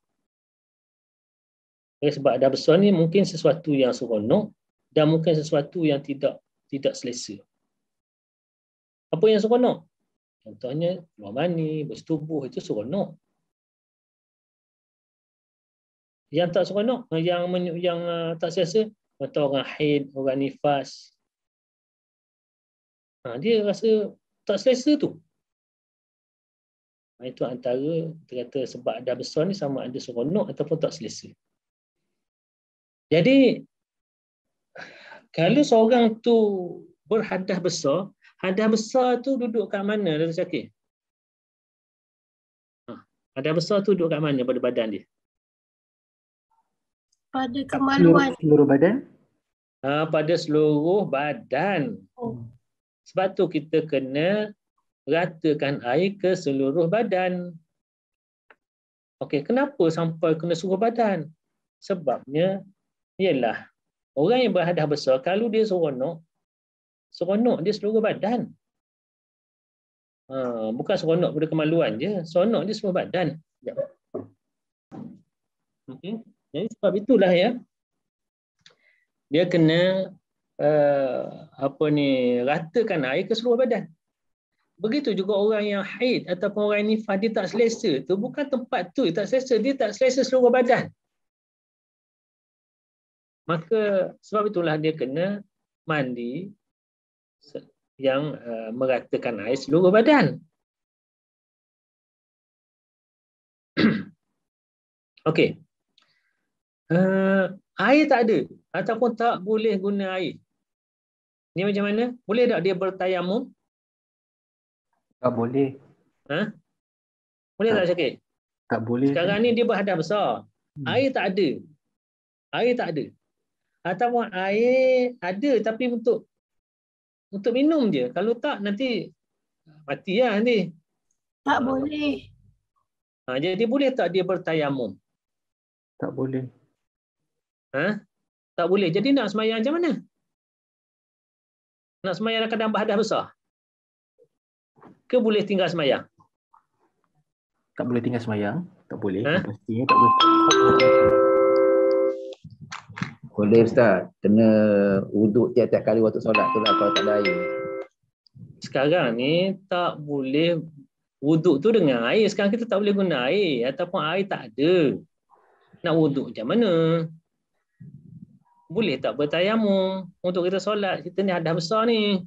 Okay, sebab hadah besar ni mungkin sesuatu yang seronok dan mungkin sesuatu yang tidak tidak selesa. Apa yang seronok? Contohnya, keluar mani, bersetubuh, itu seronok. Yang tak seronok, yang yang ah, tak selesa, atau orang haid, orang nifas. Ha, dia rasa tak selesa tu. Ha, itu antara kita kata sebab dah besar ni sama ada seronok ataupun tak selesa. Jadi kalau seorang tu berhadah besar, hadah besar tu duduk kat mana Dr. Syakir? Ha, hadah besar tu duduk kat mana pada badan dia? Pada kemaluan. Seluruh, seluruh badan? Ha, pada seluruh badan. Oh. Sebab tu kita kena ratakan air ke seluruh badan. Okey, kenapa sampai kena seluruh badan? Sebabnya ialah Orang yang berhadah besar, kalau dia seronok, seronok dia seluruh badan. Ha, bukan seronok pada kemaluan je, seronok dia seluruh badan. Ya. Okay. Jadi sebab itulah ya, dia kena uh, apa ni ratakan air ke seluruh badan. Begitu juga orang yang haid ataupun orang nifah dia tak selesa tu bukan tempat tu dia tak selesa dia tak selesa seluruh badan maka sebab itulah dia kena mandi yang uh, meratakan air seluruh badan. <clears throat> Okey. Uh, air tak ada ataupun tak boleh guna air. Ni macam mana? Boleh tak dia bertayamum? Tak boleh. Ha? Boleh tak, tak sakit? Tak boleh. Sekarang ni dia berhadap besar. Hmm. Air tak ada. Air tak ada ataupun air ada tapi untuk untuk minum je. Kalau tak nanti ah, mati lah nanti. Tak boleh. Ha, ah, jadi boleh tak dia bertayamum? Tak boleh. Ha? Tak boleh. Jadi nak semayang macam mana? Nak semayang dalam keadaan bahadah besar? Ke boleh tinggal semayang? Tak boleh tinggal semayang. Tak boleh. Ha? Pastinya tak boleh. Boleh Ustaz, kena uduk tiap-tiap kali waktu solat tu lah kalau tak ada air Sekarang ni tak boleh uduk tu dengan air Sekarang kita tak boleh guna air ataupun air tak ada Nak uduk macam mana? Boleh tak bertayamum untuk kita solat? Kita ni ada besar ni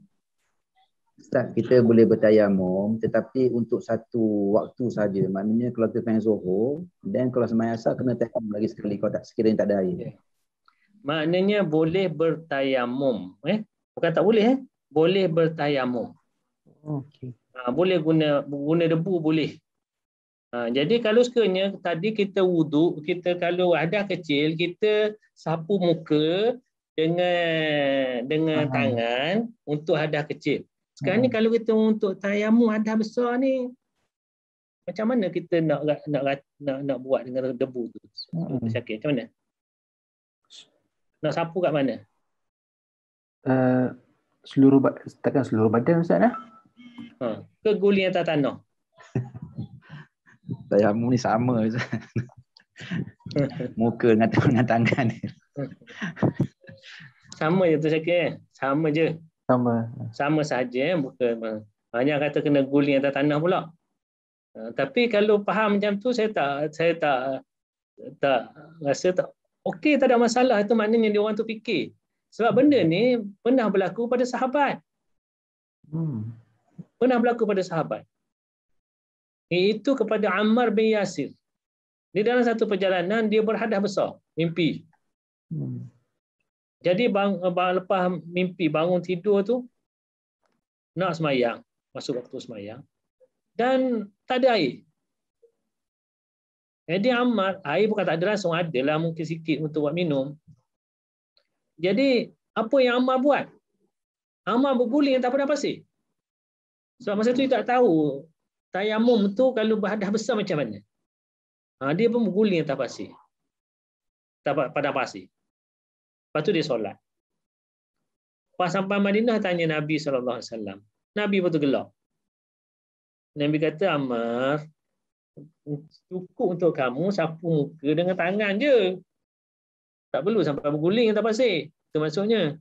Ustaz, kita boleh bertayamum tetapi untuk satu waktu saja. Maknanya kalau kita pengen zuhur, then kalau semayasa kena tayamum lagi sekali kalau tak sekiranya tak ada air maknanya boleh bertayamum eh bukan tak boleh eh boleh bertayamum Okay. ha, boleh guna guna debu boleh ha, jadi kalau sekiranya tadi kita wuduk kita kalau wadah kecil kita sapu muka dengan dengan Aha. tangan untuk hadah kecil sekarang Aha. ni hmm. kalau kita untuk tayamum hadah besar ni macam mana kita nak nak nak nak, nak buat dengan debu tu hmm. sakit macam mana nak sapu kat mana? Uh, seluruh takkan seluruh badan Ustaz lah. Ha, ke guling atas tanah? Tayamu <laughs> ni sama Ustaz. Muka dengan tangan, tangan ni. <laughs> sama je tu saya eh? Sama je. Sama. Sama saja eh? Bukan. banyak kata kena guling atas tanah pula. Uh, tapi kalau faham macam tu saya tak saya tak tak rasa tak Okey tak ada masalah itu maknanya dia orang tu fikir. Sebab benda ni pernah berlaku pada sahabat. Hmm. Pernah berlaku pada sahabat. Itu kepada Ammar bin Yasir. Di dalam satu perjalanan dia berhadah besar, mimpi. Hmm. Jadi bang, eh, bang, lepas mimpi bangun tidur tu nak semayang, masuk waktu semayang dan tak ada air. Jadi Ammar, air bukan tak ada langsung, ada lah mungkin sikit untuk buat minum. Jadi apa yang Ammar buat? Ammar berguling tak pernah pasir. Sebab masa tu dia tak tahu tayamum tu kalau berhadah besar macam mana. Ha, dia pun berguling tak pasti, Tak pada pasti. Lepas tu dia solat. Pas sampai Madinah tanya Nabi SAW. Nabi betul gelap. Nabi kata, Ammar, cukup untuk kamu sapu muka dengan tangan je. Tak perlu sampai berguling atas pasir. Itu maksudnya.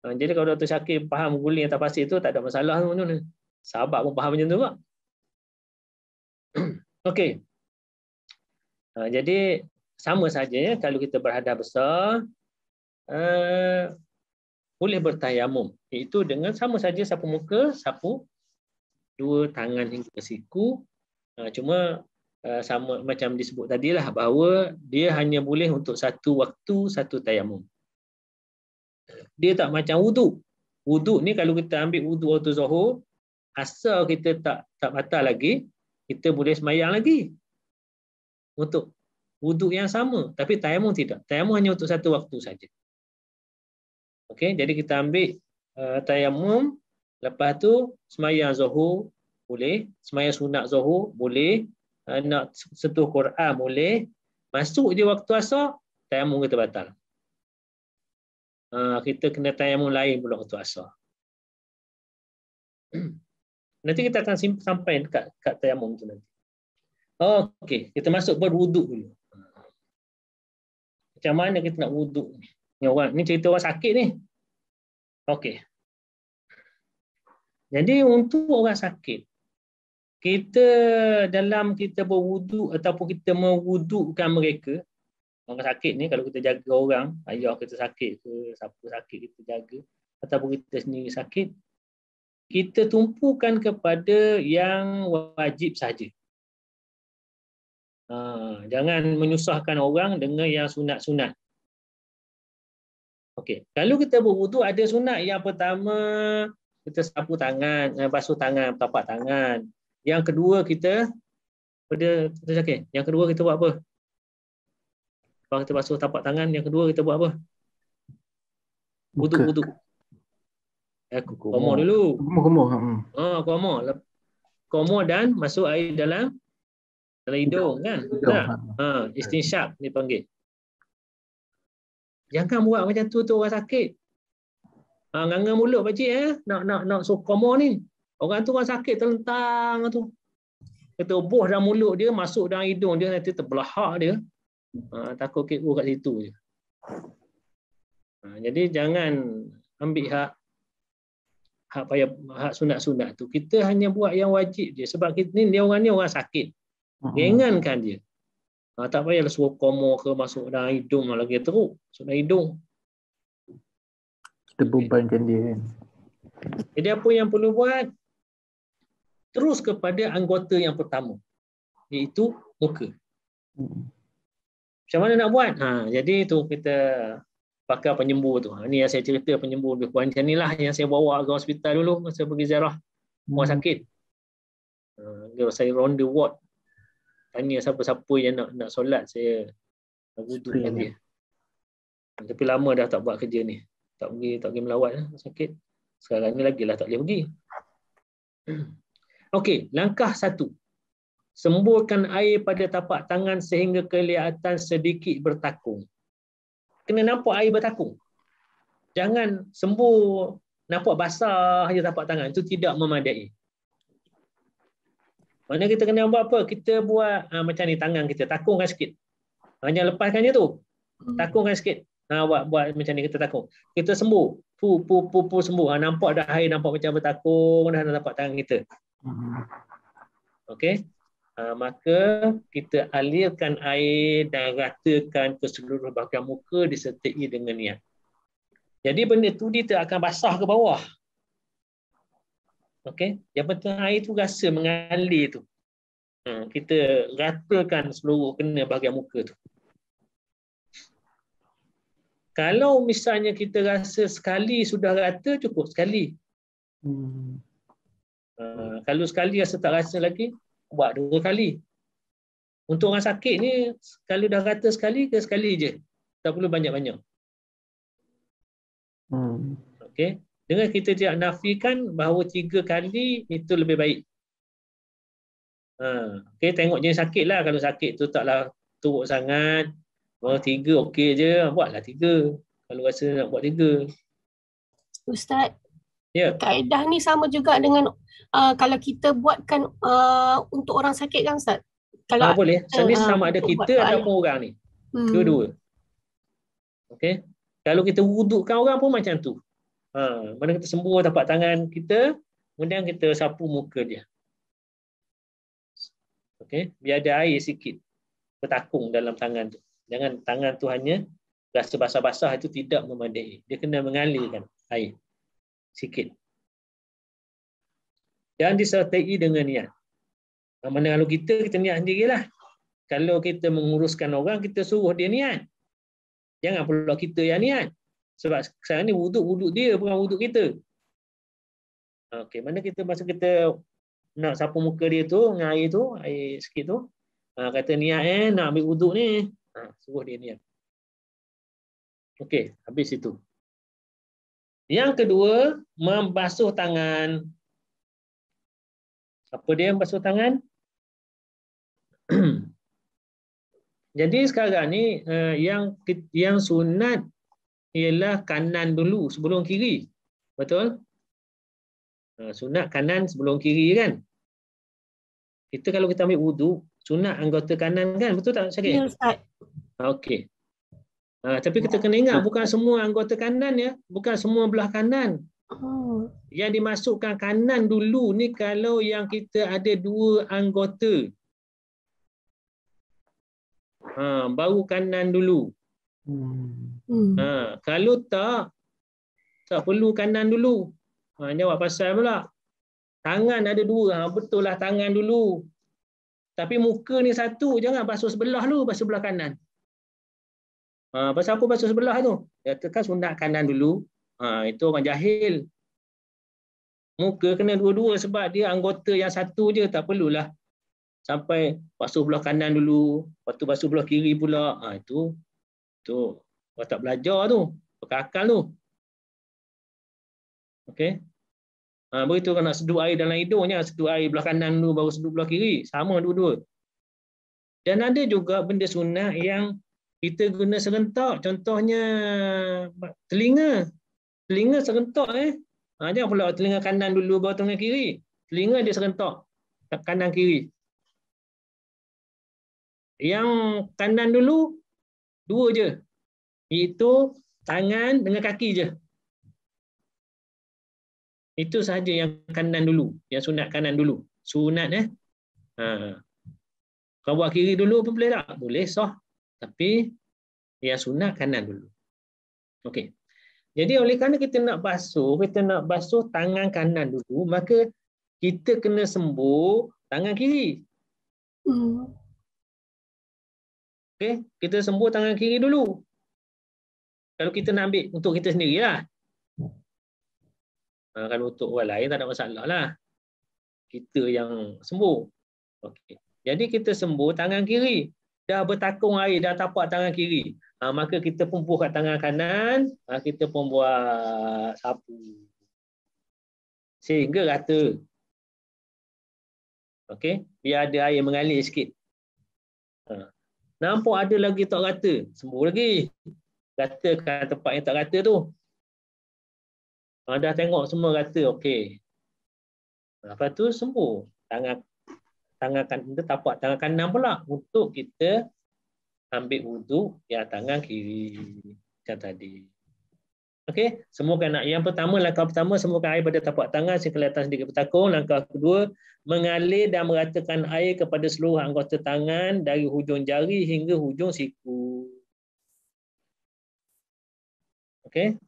Ha, jadi kalau Dr. Syakir faham berguling atas pasir itu, tak ada masalah. mana. Sahabat pun faham macam itu. <clears throat> Okey. Ha, jadi, sama saja ya, kalau kita berhadap besar, uh, boleh bertayamum. Itu dengan sama saja sapu muka, sapu dua tangan hingga siku Ha, cuma uh, sama macam disebut tadi lah, bahawa dia hanya boleh untuk satu waktu satu tayamum. Dia tak macam wudu. Wudu ni kalau kita ambil wudu waktu Zuhur, asal kita tak tak batal lagi, kita boleh sembahyang lagi. Untuk wudu yang sama, tapi tayamum tidak. Tayamum hanya untuk satu waktu saja. Okey, jadi kita ambil uh, tayamum lepas tu sembahyang Zuhur boleh semayang sunat zuhur boleh eh, nak sentuh Quran boleh masuk je waktu asar tayamum kita batal ha, kita kena tayamum lain pula waktu asar <clears throat> nanti kita akan sampai dekat kat tayamum tu nanti okey kita masuk berwuduk dulu macam mana kita nak wuduk ni orang ni cerita orang sakit ni okey jadi untuk orang sakit kita dalam kita berwuduk ataupun kita mewudukkan mereka orang sakit ni kalau kita jaga orang ayah kita sakit ke siapa sakit kita jaga ataupun kita sendiri sakit kita tumpukan kepada yang wajib saja ha, jangan menyusahkan orang dengan yang sunat-sunat okey kalau kita berwuduk ada sunat yang pertama kita sapu tangan eh, basuh tangan tapak tangan yang kedua kita pada kita cakap. Yang kedua kita buat apa? Lepas kita basuh tapak tangan, yang kedua kita buat apa? butuh buduk. Eh, komo dulu. Komo komo. Ah, komo. Komo dan masuk air dalam dalam hidung kan? Tak. Ha, ha ni panggil. Jangan buat macam tu tu orang sakit. Ha, ngangang mulut pak cik eh. Nak nak nak sok komo ni. Orang tu kan sakit terlentang tu. Kata buh dalam mulut dia, masuk dalam hidung dia, nanti terbelah dia. Ha, takut KO kat situ je. Ha, jadi jangan ambil hak hak payah hak sunat-sunat tu. Kita hanya buat yang wajib je. Sebab kita, ni dia orang ni orang sakit. Mhm. Ringankan dia. Ha, tak payah suruh komo ke masuk dalam hidung lah, lagi teruk. Masuk dalam hidung. Kita beban dia kan. Jadi apa yang perlu buat? terus kepada anggota yang pertama iaitu muka. Hmm. Macam mana nak buat? Ha, jadi tu kita pakai penyembuh tu. Ini ha, yang saya cerita penyembuh lebih kurang macam inilah yang saya bawa ke hospital dulu masa pergi ziarah rumah hmm. sakit. Ha, saya round the ward tanya siapa-siapa yang nak nak solat saya wuduk dengan dia. Tapi lama dah tak buat kerja ni. Tak pergi tak pergi melawat lah, sakit. Sekarang ni lagilah tak boleh pergi. Okey, langkah satu. Semburkan air pada tapak tangan sehingga kelihatan sedikit bertakung. Kena nampak air bertakung. Jangan sembur nampak basah hanya tapak tangan. Itu tidak memadai. Mana kita kena buat apa? Kita buat ha, macam ni tangan kita. Takungkan sikit. Hanya lepaskan je tu. Hmm. Takungkan sikit. Ha, buat, buat macam ni kita takung. Kita sembur. Pu, pu, pu, pu, sembur. Ha, ah, nampak dah air nampak macam bertakung dah dapat tangan kita. Okey. Uh, maka kita alirkan air dan ratakan ke seluruh bahagian muka disertai dengan niat. Jadi benda tu dia tak akan basah ke bawah. Okey. Yang penting air tu rasa mengalir tu. Uh, kita ratakan seluruh kena bahagian muka tu. Kalau misalnya kita rasa sekali sudah rata cukup sekali. Hmm. Ah, kalau sekali rasa tak rasa lagi, buat dua kali. Untuk orang sakit ni, kalau dah rata sekali, ke sekali je. Tak perlu banyak-banyak. Hmm. Okay. Dengan kita tidak nafikan bahawa tiga kali itu lebih baik. Ha. Ah, okay, tengok jenis sakit lah. Kalau sakit tu taklah teruk sangat. Kalau tiga okey je, buatlah tiga. Kalau rasa nak buat tiga. Ustaz, Yeah. Kaedah ni sama juga dengan uh, kalau kita buatkan uh, untuk orang sakit kan Ustaz? Kalau ah, boleh. Kita, Jadi uh, sama ada kita ataupun orang ni. Hmm. okay. Kalau kita wudukkan orang pun macam tu. Ha, mana kita sembuh tapak tangan kita, kemudian kita sapu muka dia. Okay, biar ada air sikit bertakung dalam tangan tu. Jangan tangan tu hanya rasa basah-basah itu tidak memadai. Dia kena mengalirkan air sikit. Dan disertai dengan niat. Mana kalau kita, kita niat lah. Kalau kita menguruskan orang, kita suruh dia niat. Jangan pula kita yang niat. Sebab sekarang ni wuduk-wuduk dia bukan wuduk kita. Okey, mana kita masa kita nak sapu muka dia tu, dengan air tu, air sikit tu. Ah, kata niat eh, nak ambil wuduk ni. Ha, suruh dia niat. Okey, habis itu. Yang kedua, membasuh tangan. Apa dia membasuh tangan? <clears throat> Jadi sekarang ni eh, yang yang sunat ialah kanan dulu sebelum kiri. Betul? Eh, sunat kanan sebelum kiri kan? Kita kalau kita ambil wudu, sunat anggota kanan kan? Betul tak Syakir? Ya, Ustaz. Okey. Ah, tapi kita ya. kena ingat bukan semua anggota kanan ya, bukan semua belah kanan. Oh. Yang dimasukkan kanan dulu ni kalau yang kita ada dua anggota. Ha, baru kanan dulu. Hmm. Ha, kalau tak tak perlu kanan dulu. Ha jawab pasal pula. Tangan ada dua. Ha betul lah tangan dulu. Tapi muka ni satu jangan basuh sebelah dulu basuh sebelah kanan. Ha, pasal aku pasal sebelah tu. Dia ya, tekan sundak kanan dulu. Ha, itu orang jahil. Muka kena dua-dua sebab dia anggota yang satu je tak perlulah. Sampai basuh belah kanan dulu. Lepas tu basuh belah kiri pula. Ha, itu. Itu. Kau tak belajar tu. Pakakal tu. Okay, Ha, begitu kau nak seduk air dalam hidungnya. seduh air belah kanan dulu baru seduh belah kiri. Sama dua-dua. Dan ada juga benda sunnah yang kita guna serentak contohnya telinga telinga serentak eh ha, jangan pula telinga kanan dulu baru telinga kiri telinga dia serentak tak kanan kiri yang kanan dulu dua je itu tangan dengan kaki je itu sahaja yang kanan dulu yang sunat kanan dulu sunat eh ha. kau buat kiri dulu pun boleh tak boleh sah so tapi yang sunnah kanan dulu. Okey. Jadi oleh kerana kita nak basuh, kita nak basuh tangan kanan dulu, maka kita kena sembuh tangan kiri. Hmm. Okey, kita sembuh tangan kiri dulu. Kalau kita nak ambil untuk kita sendirilah. Ha, kalau untuk orang lain tak ada masalah lah. Kita yang sembuh. Okey. Jadi kita sembuh tangan kiri dah bertakung air dah tapak tangan kiri ha, maka kita pun buh kat tangan kanan ha, kita pun buat sapu sehingga rata okey biar ada air mengalir sikit ha. nampak ada lagi tak rata sembuh lagi ratakan tempat yang tak rata tu ha, dah tengok semua rata okey ha, lepas tu sembuh tangan tangan kanan tapak tangan kanan pula untuk kita ambil wudu ya tangan kiri macam tadi okey semua kena yang pertama langkah pertama semua kena air pada tapak tangan sehingga kelihatan sedikit bertakung langkah kedua mengalir dan meratakan air kepada seluruh anggota tangan dari hujung jari hingga hujung siku okey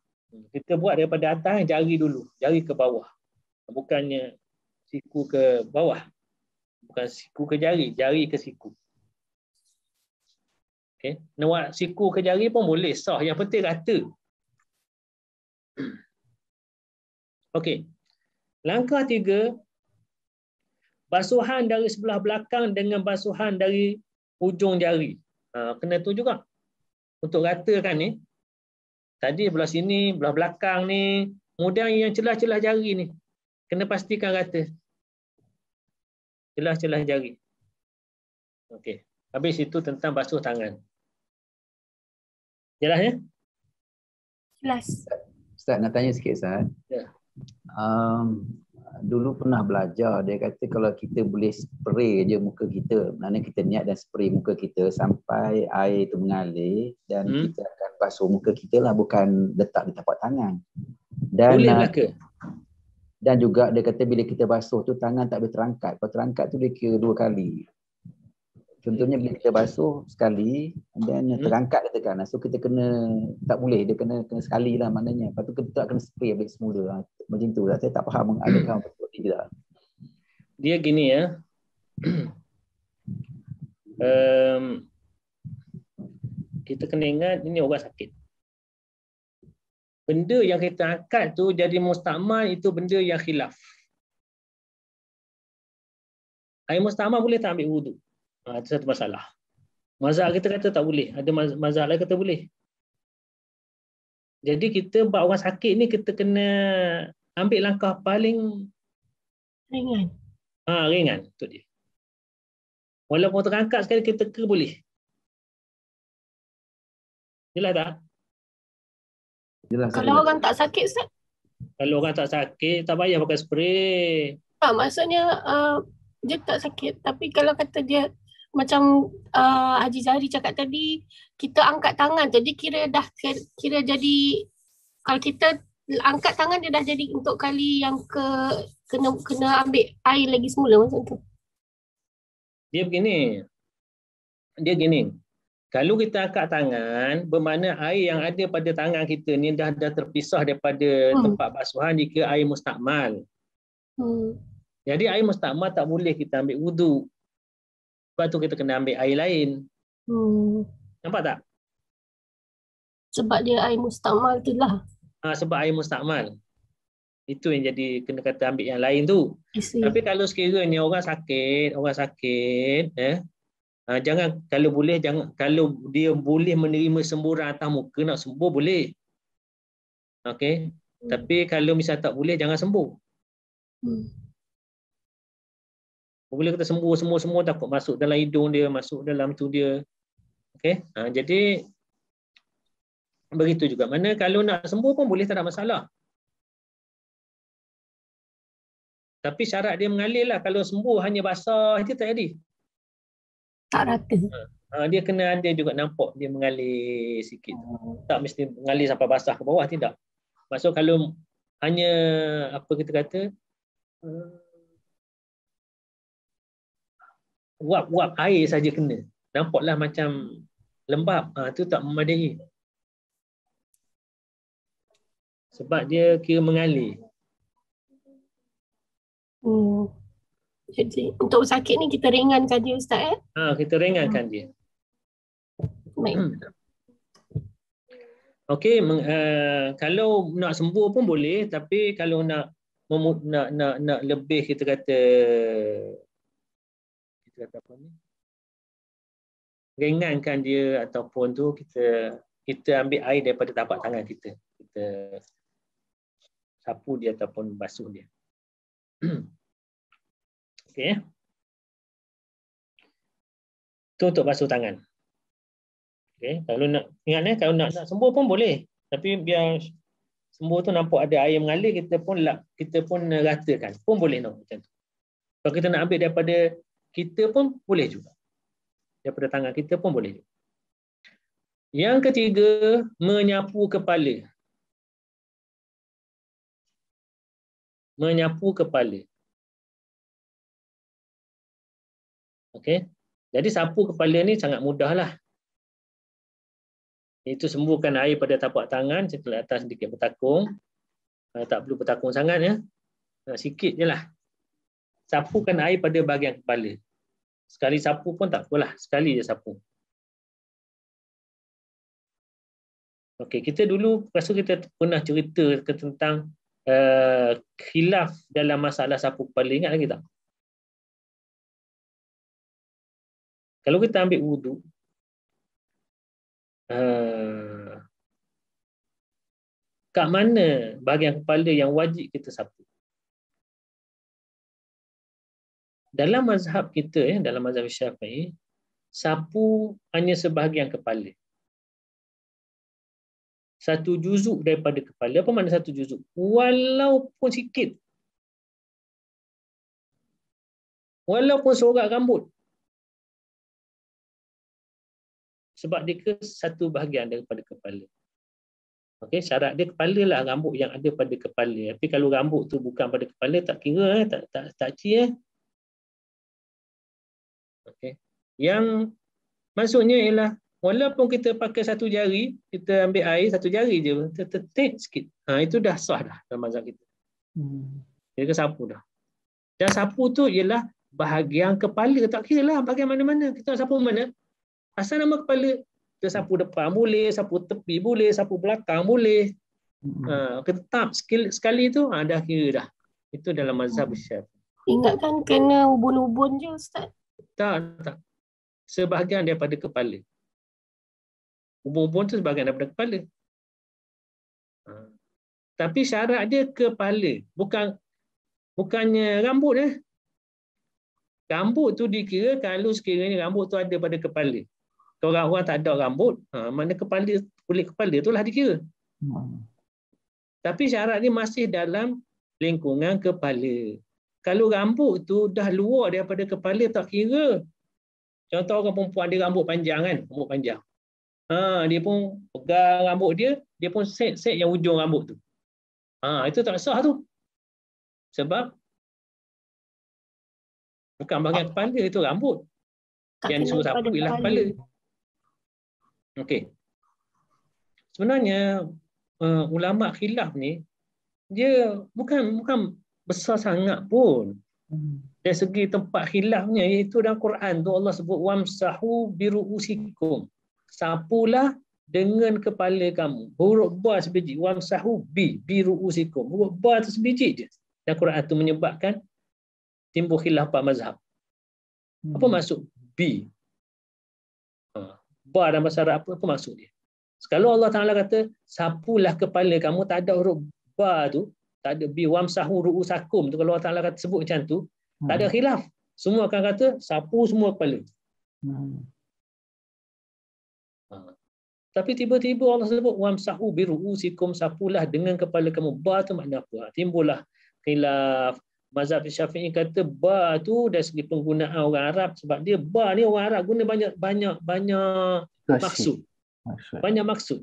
kita buat daripada atas jari dulu jari ke bawah bukannya siku ke bawah bukan siku ke jari, jari ke siku. Okey, Nawa siku ke jari pun boleh sah, yang penting rata. <clears throat> Okey. Langkah tiga, basuhan dari sebelah belakang dengan basuhan dari ujung jari. Ha, kena tu juga. Untuk ratakan ni. Tadi belah sini, belah belakang ni. Kemudian yang celah-celah jari ni. Kena pastikan rata celah-celah jari. Okey. Habis itu tentang basuh tangan. Jelas ya? Jelas. Ustaz nak tanya sikit Ustaz. Ya. Um, dulu pernah belajar dia kata kalau kita boleh spray je muka kita, mana kita niat dan spray muka kita sampai air itu mengalir dan hmm. kita akan basuh muka kita lah bukan letak di tapak tangan. Dan boleh uh, ke? dan juga dia kata bila kita basuh tu tangan tak boleh terangkat kalau terangkat tu dia kira dua kali contohnya bila kita basuh sekali and then hmm. terangkat katakan so kita kena tak boleh dia kena kena sekali lah maknanya lepas tu kita tak kena spray balik semula ha, macam tu lah saya tak faham mengadakan apa tu dia dia gini ya um, <coughs> kita kena ingat ini orang sakit benda yang kita angkat tu jadi mustakmal itu benda yang khilaf. Air mustakmal boleh tak ambil wudu? Ha, satu masalah. Mazhab kita kata tak boleh. Ada mazhab lain kata boleh. Jadi kita buat orang sakit ni kita kena ambil langkah paling ringan. Ha, ringan tu dia. Walaupun terangkat sekali kita ke boleh. Jelas tak? Yalah, kalau orang tak sakit, Ustaz? Kalau orang tak sakit, tak payah pakai spray. Ha, maksudnya, uh, dia tak sakit. Tapi kalau kata dia, macam uh, Haji Zahri cakap tadi, kita angkat tangan. Jadi kira dah kira jadi, kalau kita angkat tangan, dia dah jadi untuk kali yang ke kena, kena ambil air lagi semula macam tu. Dia begini. Dia gini. Kalau kita angkat tangan, bermakna air yang ada pada tangan kita ni dah dah terpisah daripada hmm. tempat basuhan jika air mustakmal. Hmm. Jadi air mustakmal tak boleh kita ambil wudu. Sebab tu kita kena ambil air lain. Hmm. Nampak tak? Sebab dia air mustakmal tu lah. Ha, sebab air mustakmal. Itu yang jadi kena kata ambil yang lain tu. Tapi kalau sekiranya orang sakit, orang sakit, eh, Ah, jangan kalau boleh jangan kalau dia boleh menerima semburan atas muka nak sembuh boleh. Okey. Hmm. Tapi kalau misal tak boleh jangan sembuh. Hmm. Boleh kita sembuh semua semua takut masuk dalam hidung dia, masuk dalam tu dia. Okey. Ha, jadi begitu juga. Mana kalau nak sembuh pun boleh tak ada masalah. Tapi syarat dia mengalirlah. Kalau sembuh hanya basah, itu tak jadi tak rata. Ha. ha, dia kena ada juga nampak dia mengalir sikit. Hmm. Tak mesti mengalir sampai basah ke bawah tidak. Maksud kalau hanya apa kita kata uap-uap eh, uh, air saja kena. Nampaklah macam lembab. Ha, tu tak memadai. Sebab dia kira mengalir. Hmm. Jadi untuk sakit ni kita ringankan dia Ustaz eh? Ha, kita ringankan dia. Baik. Hmm. Okey, uh, kalau nak sembuh pun boleh tapi kalau nak mem- nak nak nak lebih kita kata kita kata apa ni? Ringankan dia ataupun tu kita kita ambil air daripada tapak tangan kita. Kita sapu dia ataupun basuh dia. <clears throat> Okey. Tu untuk basuh tangan. Okey, kalau nak ingat eh kalau nak nak sembuh pun boleh. Tapi biar sembuh tu nampak ada air mengalir kita pun lap, kita pun ratakan. Pun boleh nak macam tu. Kalau kita nak ambil daripada kita pun boleh juga. Daripada tangan kita pun boleh juga. Yang ketiga, menyapu kepala. Menyapu kepala. Okey. Jadi sapu kepala ni sangat mudahlah. Itu sembuhkan air pada tapak tangan, setelah atas sedikit bertakung. Eh, tak perlu bertakung sangat ya. Eh, sikit jelah. Sapukan air pada bahagian kepala. Sekali sapu pun tak apalah, sekali je sapu. Okey, kita dulu rasa kita pernah cerita tentang uh, khilaf dalam masalah sapu kepala. Ingat lagi tak? Kalau kita ambil wudu, uh, mana bahagian kepala yang wajib kita sapu? Dalam mazhab kita, eh, dalam mazhab syafi'i, sapu hanya sebahagian kepala. Satu juzuk daripada kepala. Apa mana satu juzuk? Walaupun sikit. Walaupun seorang rambut. sebab dia ke satu bahagian daripada kepala. Okey, syarat dia kepala lah rambut yang ada pada kepala. Tapi kalau rambut tu bukan pada kepala tak kira eh, tak tak tak kira eh. Okey. Yang maksudnya ialah walaupun kita pakai satu jari, kita ambil air satu jari je, tetek sikit. Ha, itu dah sah dah dalam mazhab kita. Hmm. Kira sapu dah. Dan sapu tu ialah bahagian kepala tak kira lah bagaimana mana kita nak sapu mana Asal nama kepala, kita sapu depan boleh, sapu tepi boleh, sapu belakang boleh. Hmm. Ha, ketap sekali, sekali tu ha, dah kira dah. Itu dalam mazhab hmm. Ingat kan kena ubun-ubun je Ustaz? Tak, tak. Sebahagian daripada kepala. Ubun-ubun tu sebahagian daripada kepala. Ha. Tapi syarat dia kepala. Bukan bukannya rambut eh. Rambut tu dikira kalau sekiranya rambut tu ada pada kepala. Kalau orang-orang tak ada rambut, ha, mana kepala kulit kepala itulah dikira. Hmm. Tapi syarat ni masih dalam lingkungan kepala. Kalau rambut tu dah luar daripada kepala tak kira. Contoh orang perempuan dia rambut panjang kan, rambut panjang. Ha, dia pun pegang rambut dia, dia pun set-set yang ujung rambut tu. Ha, itu tak sah tu. Sebab bukan bahagian kepala itu rambut. yang disuruh sapu ialah kepala. kepala. Okey. Sebenarnya uh, ulama khilaf ni dia bukan bukan besar sangat pun. Hmm. Dari segi tempat khilafnya iaitu dalam Quran tu Allah sebut wamsahu biruusikum. Sapulah dengan kepala kamu. Huruf ba sebiji wamsahu bi biruusikum. Huruf ba tu sebiji je. Dan Quran tu menyebabkan timbul khilaf pada mazhab. Apa hmm. maksud bi bar dalam bahasa Arab apa, apa maksud dia? Kalau Allah Taala kata sapulah kepala kamu tak ada huruf ba tu, tak ada bi wamsahu ruusakum tu kalau Allah Taala kata sebut macam tu, hmm. tak ada hmm. khilaf. Semua akan kata sapu semua kepala. Hmm. Ha. Tapi tiba-tiba Allah sebut wamsahu bi ruusikum sapulah dengan kepala kamu ba tu makna apa? Ha, timbullah khilaf, mazhab Syafi'i kata ba tu dari segi penggunaan orang Arab sebab dia ba ni orang Arab guna banyak banyak banyak Kasih. maksud. Maksud. Banyak maksud.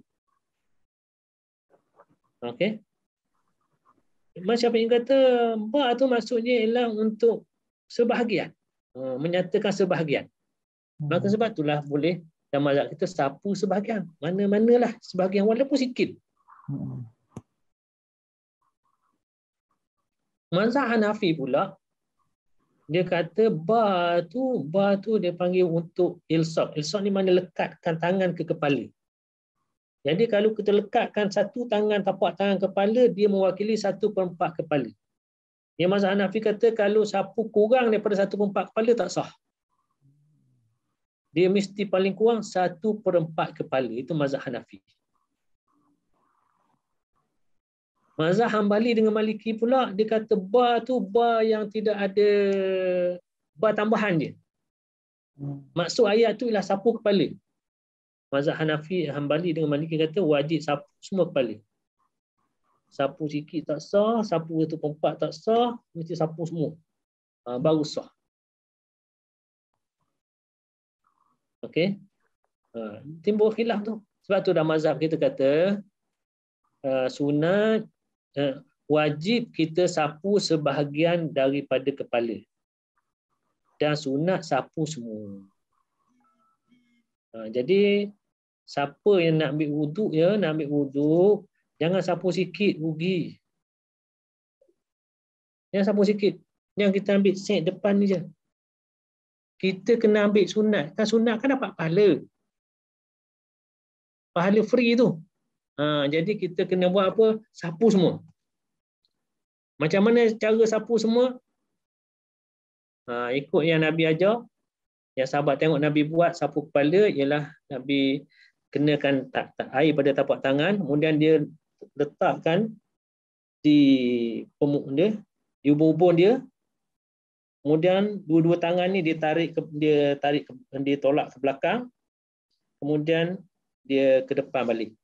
Okey. Macam Syafi'i kata ba tu maksudnya ialah untuk sebahagian. Ha, menyatakan sebahagian. Hmm. Maka sebab itulah boleh dalam mazhab kita sapu sebahagian. Mana-manalah sebahagian walaupun sikit. Hmm. Mazhab Hanafi pula dia kata ba tu ba tu dia panggil untuk ilsaq. Ilsaq ni mana lekatkan tangan ke kepala. Jadi kalau kita lekatkan satu tangan tapak tangan kepala dia mewakili satu perempat kepala. Dia mazhab Hanafi kata kalau sapu kurang daripada satu perempat kepala tak sah. Dia mesti paling kurang satu perempat kepala. Itu mazhab Hanafi. Mazhab Hambali dengan Maliki pula dia kata ba tu ba yang tidak ada ba tambahan dia. Maksud ayat tu ialah sapu kepala. Mazhab Hanafi Hambali dengan Maliki kata wajib sapu semua kepala. Sapu sikit tak sah, sapu itu tempat tak sah, mesti sapu semua. Ha, baru sah. Okey. Ha, timbul khilaf tu. Sebab tu dah mazhab kita kata Uh, sunat Eh, wajib kita sapu sebahagian daripada kepala dan sunat sapu semua. Ha, jadi siapa yang nak ambil wuduk ya, nak ambil wuduk, jangan sapu sikit rugi. Yang sapu sikit, yang kita ambil set depan ni je. Kita kena ambil sunat. Kan sunat kan dapat pahala. Pahala free tu. Ha, jadi kita kena buat apa? Sapu semua. Macam mana cara sapu semua? Ha, ikut yang Nabi ajar. Yang sahabat tengok Nabi buat sapu kepala ialah Nabi kenakan tak, tak, air pada tapak tangan. Kemudian dia letakkan di pemuk dia, di ubun-ubun dia. Kemudian dua-dua tangan ni dia tarik ke, dia tarik ke, dia tolak ke belakang. Kemudian dia ke depan balik.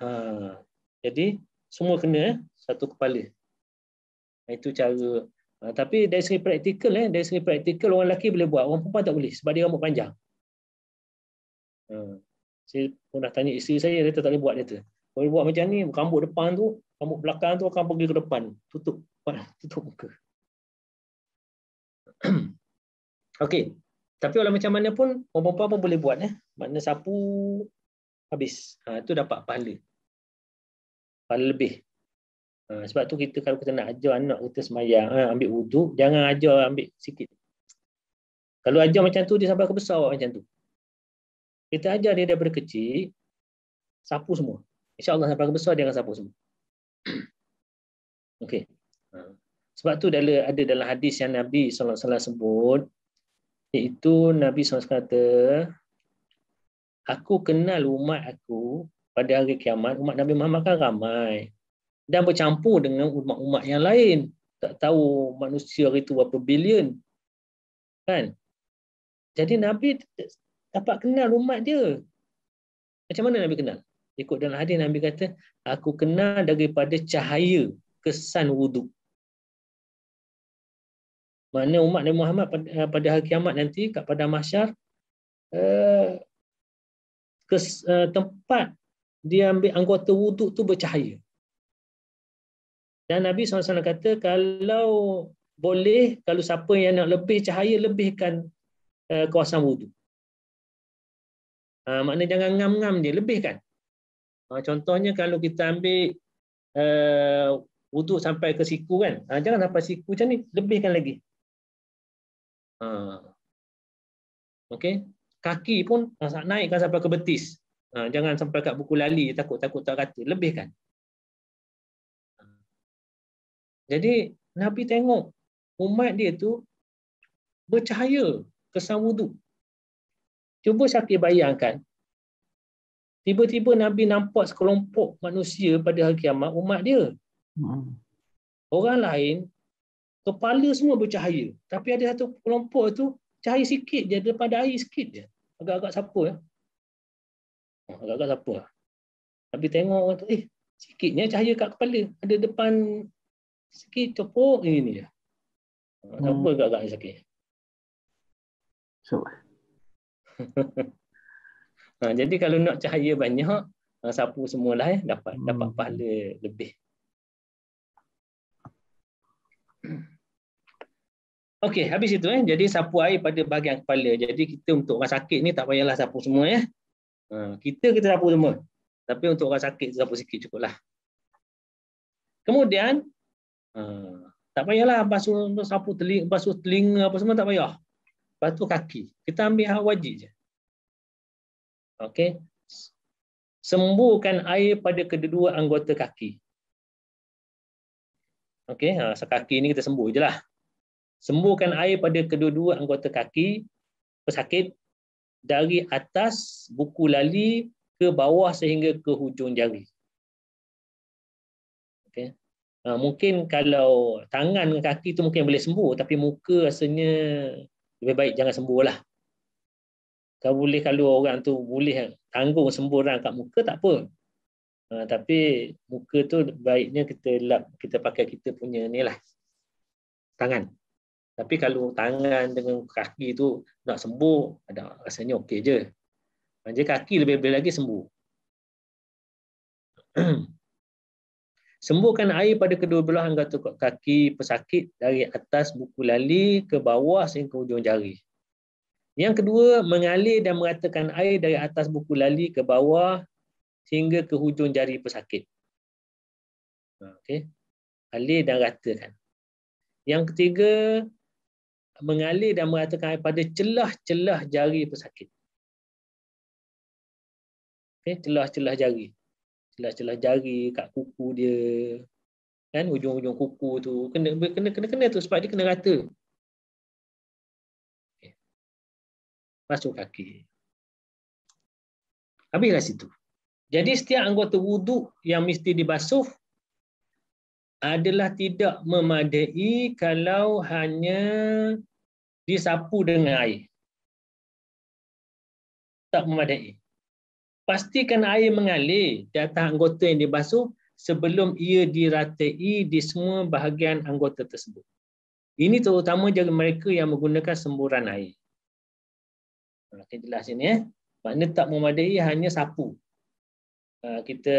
Ha. Jadi semua kena eh? satu kepala. Ha, itu cara. Ha. Tapi dari segi praktikal, eh? dari segi praktikal orang lelaki boleh buat, orang perempuan tak boleh sebab dia rambut panjang. Ha. Saya pun dah tanya isteri saya, dia tak boleh buat dia Boleh buat macam ni, rambut depan tu, rambut belakang tu akan pergi ke depan. Tutup, <laughs> tutup muka. <clears throat> Okey. Tapi kalau macam mana pun, orang perempuan pun boleh buat. Eh? Maknanya sapu, habis. Ha, itu dapat pahala paling lebih. Ha, sebab tu kita kalau kita nak ajar anak kita semayang, eh, ambil wudhu, jangan ajar ambil sikit. Kalau ajar macam tu, dia sampai ke besar macam tu. Kita ajar dia daripada kecil, sapu semua. insya Allah sampai ke besar, dia akan sapu semua. <clears throat> Okey. Ha. Sebab tu dalam, ada dalam hadis yang Nabi SAW sebut, iaitu Nabi SAW kata, aku kenal umat aku pada hari kiamat umat Nabi Muhammad akan ramai dan bercampur dengan umat-umat yang lain. Tak tahu manusia hari itu berapa bilion. Kan? Jadi Nabi dapat kenal umat dia. Macam mana Nabi kenal? Ikut dalam hadis Nabi kata, aku kenal daripada cahaya kesan wuduk. Mana umat Nabi Muhammad pada, eh, pada hari kiamat nanti kat pada mahsyar, eh, kes, eh, tempat dia ambil anggota wuduk tu bercahaya. Dan Nabi SAW kata, kalau boleh, kalau siapa yang nak lebih cahaya, lebihkan uh, kawasan wuduk. Uh, ah, makna jangan ngam-ngam dia lebihkan. Uh, contohnya kalau kita ambil uh, wuduk sampai ke siku kan, uh, jangan sampai siku macam ni, lebihkan lagi. Uh, okay. Kaki pun naikkan sampai ke betis. Ha, jangan sampai kat buku lali takut-takut tak rata lebih kan jadi nabi tengok umat dia tu bercahaya kesan wudu cuba sakit bayangkan tiba-tiba nabi nampak sekelompok manusia pada hari kiamat umat dia hmm. orang lain kepala semua bercahaya tapi ada satu kelompok tu cahaya sikit je pada air sikit je agak-agak siapa ya eh. Ah, agak-agak siapa lah. Tapi tengok orang tu, eh, sikitnya cahaya kat kepala. Ada depan sikit copok ini ni je. Ah, siapa hmm. agak-agak yang sakit? So. ha, <laughs> jadi kalau nak cahaya banyak, sapu semualah ya, dapat hmm. dapat pahala lebih. <clears throat> Okey, habis itu eh. Jadi sapu air pada bahagian kepala. Jadi kita untuk orang sakit ni tak payahlah sapu semua ya. Eh. Ha, kita kita dapur semua. Tapi untuk orang sakit, dapur sikit cukup lah. Kemudian, ha, tak payahlah basuh untuk sapu telinga, basuh telinga apa semua tak payah. Lepas kaki. Kita ambil hal wajib je. Okey. Semburkan air pada kedua anggota kaki. Okey, ha, sekaki ini kita sembuh je lah. Semburkan air pada kedua-dua anggota kaki pesakit dari atas buku lali ke bawah sehingga ke hujung jari. Okay. Ha, ah, mungkin kalau tangan dan kaki tu mungkin boleh sembuh tapi muka rasanya lebih baik jangan sembuh lah. Kalau boleh kalau orang tu boleh tanggung sembuh orang kat muka tak apa. Ha, tapi muka tu baiknya kita lap, kita pakai kita punya ni lah. Tangan. Tapi kalau tangan dengan kaki tu nak sembuh, ada rasanya okey je. Manja kaki lebih-lebih lagi sembuh. <clears throat> Sembuhkan air pada kedua belah anggota kaki pesakit dari atas buku lali ke bawah sehingga ke hujung jari. Yang kedua, mengalir dan meratakan air dari atas buku lali ke bawah sehingga ke hujung jari pesakit. Okay, Alir dan ratakan. Yang ketiga, mengalir dan meratakan air pada celah-celah jari pesakit. Okey, celah-celah jari. Celah-celah jari kat kuku dia. Kan ujung-ujung kuku tu kena kena kena kena tu sebab dia kena rata. Okay. Masuk kaki. Habislah situ. Jadi setiap anggota wuduk yang mesti dibasuh adalah tidak memadai kalau hanya disapu dengan air. Tak memadai. Pastikan air mengalir di atas anggota yang dibasuh sebelum ia diratai di semua bahagian anggota tersebut. Ini terutama jaga mereka yang menggunakan semburan air. Okay, jelas ini. Eh. Makna tak memadai hanya sapu. Ah, kita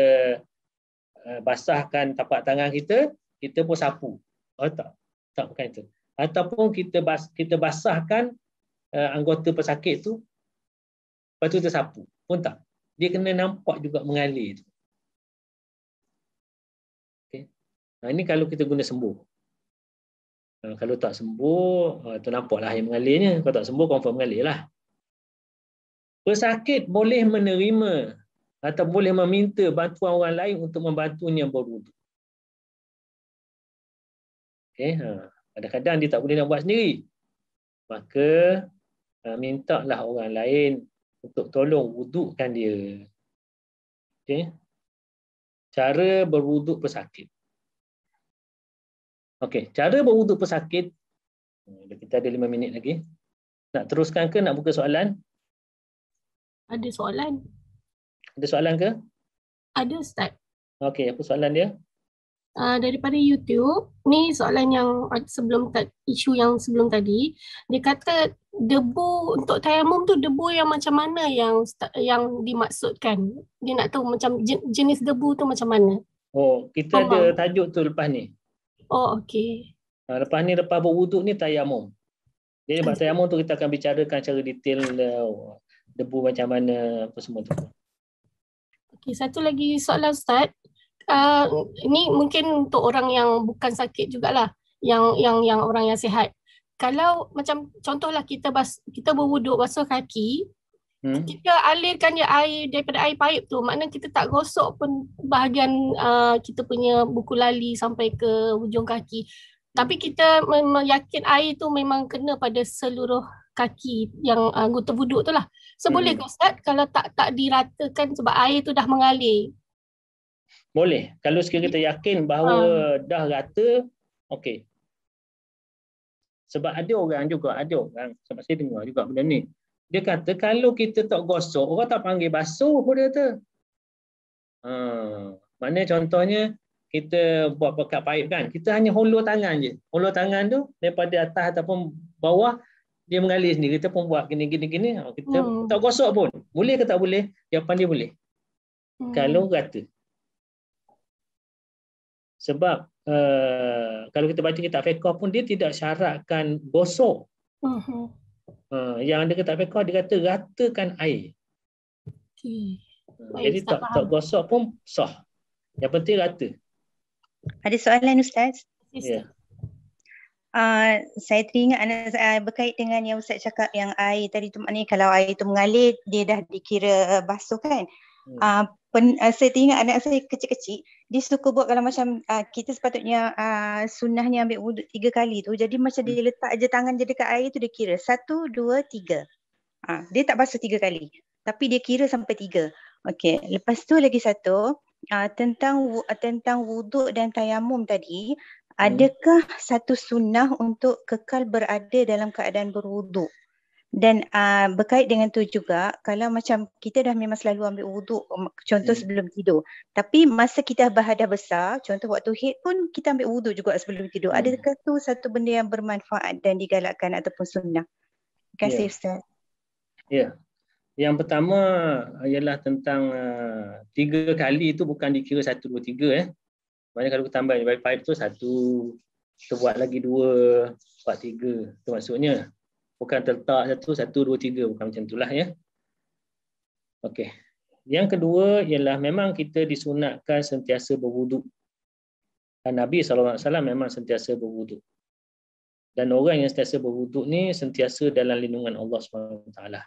ah, basahkan tapak tangan kita, kita pun sapu. Oh, tak, tak bukan itu ataupun kita bas, kita basahkan uh, anggota pesakit tu lepas tu kita pun tak dia kena nampak juga mengalir tu okey nah, ha, ini kalau kita guna sembuh uh, kalau tak sembuh uh, tu nampaklah yang mengalirnya kalau tak sembuh confirm mengalirlah pesakit boleh menerima atau boleh meminta bantuan orang lain untuk membantunya berwuduk okey ha kadang-kadang dia tak boleh nak buat sendiri maka uh, mintalah orang lain untuk tolong wudukkan dia Okay, cara berwuduk pesakit okey cara berwuduk pesakit eh, kita ada lima minit lagi nak teruskan ke nak buka soalan ada soalan ada soalan ke ada ustaz okey apa soalan dia Ah, daripada YouTube. Ni soalan yang sebelum ta- isu yang sebelum tadi. Dia kata debu untuk tayamum tu debu yang macam mana yang yang dimaksudkan? Dia nak tahu macam jenis debu tu macam mana? Oh, kita Amang. ada tajuk tu lepas ni. Oh, okey. Ah, lepas ni lepas berwuduk ni tayamum. Jadi bahasa tayamum tu kita akan bicarakan secara detail oh, debu macam mana apa semua tu. Okey, satu lagi soalan Ustaz uh, ini mungkin untuk orang yang bukan sakit jugalah yang yang yang orang yang sihat kalau macam contohlah kita bas, kita berwuduk basuh kaki hmm? kita alirkan dia air daripada air paip tu maknanya kita tak gosok pun bahagian uh, kita punya buku lali sampai ke hujung kaki tapi kita memang yakin air tu memang kena pada seluruh kaki yang uh, ah, gutu wuduk tu lah. So hmm. ke Ustaz kalau tak tak diratakan sebab air tu dah mengalir boleh. Kalau sekiranya kita yakin bahawa ha. dah rata, okey. Sebab ada orang juga, ada orang, sebab saya dengar juga benda ni. Dia kata kalau kita tak gosok, orang tak panggil basuh pun dia kata. Ha. Maknanya contohnya, kita buat pekat paip kan. Kita hanya hulur tangan je. Hulur tangan tu daripada atas ataupun bawah, dia mengalir sendiri. Kita pun buat gini-gini-gini. Ha, kita hmm. tak gosok pun. Boleh ke tak boleh? Jawapan dia boleh. Hmm. Kalau rata sebab uh, kalau kita baca kitab fiqh pun dia tidak syaratkan gosok. Uh-huh. Uh, yang ada kitab fiqh dia kata ratakan air. Okay. Eh, Baik, Jadi tak tak gosok pun sah. Yang penting rata. Ada soalan ustaz? Ya. Yeah. Uh, saya teringat uh, berkait dengan yang Ustaz cakap yang air tadi tu maknanya kalau air tu mengalir dia dah dikira uh, basuh kan. Hmm. Uh, pen, uh, saya teringat anak saya kecil-kecil dia suka buat kalau macam uh, kita sepatutnya uh, sunnahnya ambil wuduk tiga kali tu jadi macam dia hmm. letak je tangan je dekat air tu dia kira satu dua tiga uh, dia tak basuh tiga kali tapi dia kira sampai tiga okey lepas tu lagi satu uh, tentang uh, tentang wuduk dan tayamum tadi hmm. adakah satu sunnah untuk kekal berada dalam keadaan berwuduk dan uh, berkait dengan tu juga kalau macam kita dah memang selalu ambil wuduk um, contoh hmm. sebelum tidur tapi masa kita berhadah besar contoh waktu hit pun kita ambil wuduk juga sebelum tidur hmm. adakah tu satu benda yang bermanfaat dan digalakkan ataupun sunnah kasih yeah. ustaz ya yeah. yang pertama ialah tentang uh, tiga kali itu bukan dikira satu dua tiga eh maknanya kalau kita tambah pipe itu satu kita buat lagi dua empat tiga tu maksudnya bukan tertak satu satu dua tiga bukan macam itulah ya. Okey. Yang kedua ialah memang kita disunatkan sentiasa berwuduk. Dan Nabi saw memang sentiasa berwuduk. Dan orang yang sentiasa berwuduk ni sentiasa dalam lindungan Allah swt taala.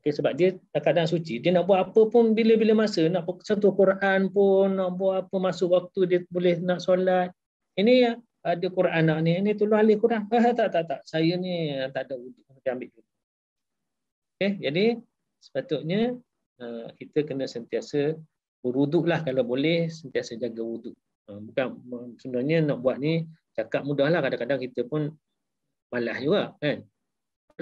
Okey sebab dia tak keadaan suci, dia nak buat apa pun bila-bila masa, nak sentuh Quran pun, nak buat apa masuk waktu dia boleh nak solat. Ini yang ada Quran nak ni, ni tolong alih Quran. Ah, <laughs> tak, tak, tak. Saya ni tak ada untuk ambil dulu. Okay, jadi sepatutnya eh, kita kena sentiasa beruduklah kalau boleh sentiasa jaga wuduk. Eh, bukan sebenarnya nak buat ni cakap mudahlah kadang-kadang kita pun malas juga kan. <clears throat>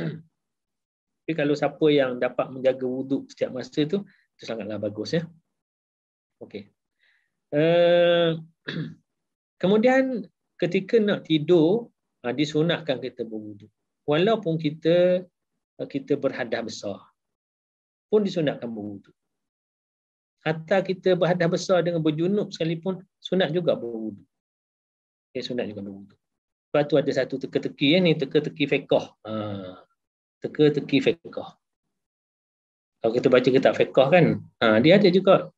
Tapi kalau siapa yang dapat menjaga wuduk setiap masa tu itu sangatlah bagus ya. Okey. Uh, <clears throat> kemudian ketika nak tidur ah, disunahkan kita berwuduk walaupun kita ah, kita berhadah besar pun disunatkan berwuduk hatta kita berhadah besar dengan berjunub sekalipun sunat juga berwuduk okay, eh, sunat juga berwuduk sebab tu ada satu teka-teki ya, ni teka-teki fiqh ha teka-teki fiqh kalau kita baca kita fiqh kan ha, dia ada juga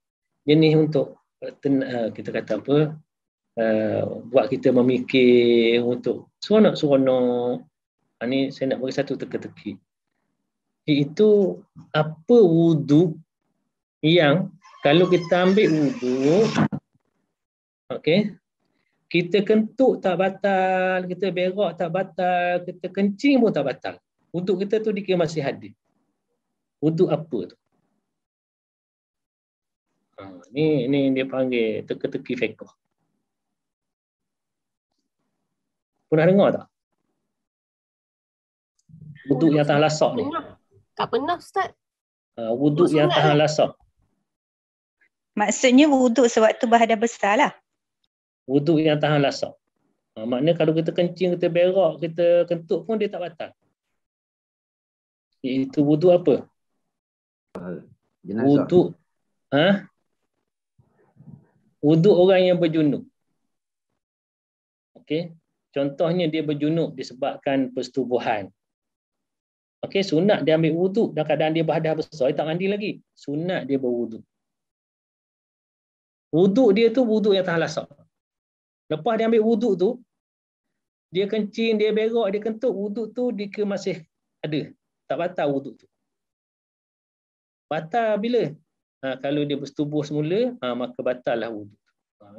jenis untuk kita kata apa Eh, buat kita memikir untuk seronok-seronok. Ini ha, saya nak bagi satu teka-teki. Iaitu apa wudhu yang kalau kita ambil wudhu okay, kita kentuk tak batal, kita berak tak batal, kita kencing pun tak batal. Wudu kita tu dikira masih hadir. Wudu apa tu? Ha, ni ni dia panggil teka-teki fekoh. Pernah dengar tak? Wuduk yang tahan lasak ni. Tak pernah Ustaz. Uh, wuduk yang tahan lasak. Maksudnya wuduk sewaktu bahada besar lah. Wuduk yang tahan lasak. Uh, maknanya kalau kita kencing, kita berak, kita kentut pun dia tak batal. Itu wuduk apa? Uh, wuduk. Ha? Wuduk orang yang berjunuk. Okay. Contohnya dia berjunub disebabkan persetubuhan. Okey, sunat dia ambil wuduk dan keadaan dia berhadah besar, dia tak mandi lagi. Sunat dia berwuduk. Wuduk dia tu wuduk yang tahan lasak. Lepas dia ambil wuduk tu, dia kencing, dia berok, dia kentut, wuduk tu dia masih ada. Tak batal wuduk tu. Batal bila? Ha, kalau dia bersetubuh semula, ha, maka batal lah wuduk. Ha,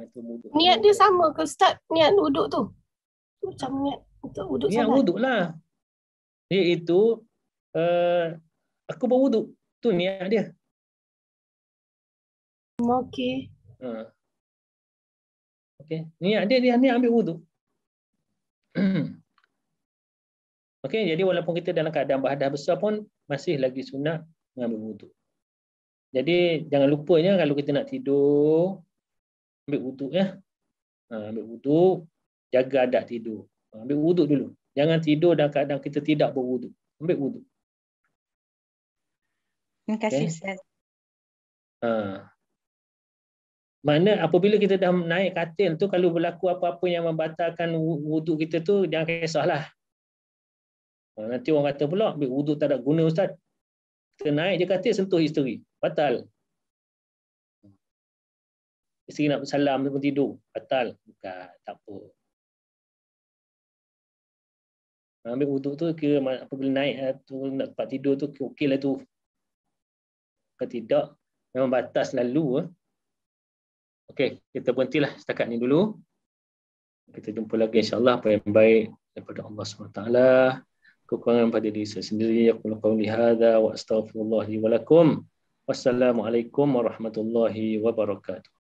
Niat dia sama ke Ustaz? Niat wuduk tu? Itu macam niat untuk wuduk salat. Niat wuduk lah. Iaitu, uh, eh, aku berwuduk. tu niat dia. Okay. Uh. Ha. Okay. Niat dia, dia ni ambil wuduk. <clears throat> okay, jadi walaupun kita dalam keadaan bahadah besar pun, masih lagi sunat mengambil wuduk. Jadi jangan lupanya kalau kita nak tidur ambil wuduk ya. Ha, ambil wuduk jaga adat tidur. Ha, ambil wuduk dulu. Jangan tidur dan kadang kita tidak berwuduk. Ambil wuduk. Terima kasih Ustaz. Okay. Ha. Mana apabila kita dah naik katil tu kalau berlaku apa-apa yang membatalkan wuduk kita tu jangan kisahlah. Ha. nanti orang kata pula ambil wuduk tak ada guna Ustaz. Kita naik je katil sentuh isteri. Batal. Isteri nak salam tidur. Batal. Bukan. Tak apa. ambil wuduk tu ke apa bila naik lah tu nak tempat tidur tu ke okay lah tu kalau tidak memang batas lalu eh. okey kita berhentilah setakat ni dulu kita jumpa lagi insyaallah apa yang baik daripada Allah SWT kekurangan pada diri saya sendiri aku lakukan lihada wa astaghfirullah li wa lakum wassalamualaikum warahmatullahi wabarakatuh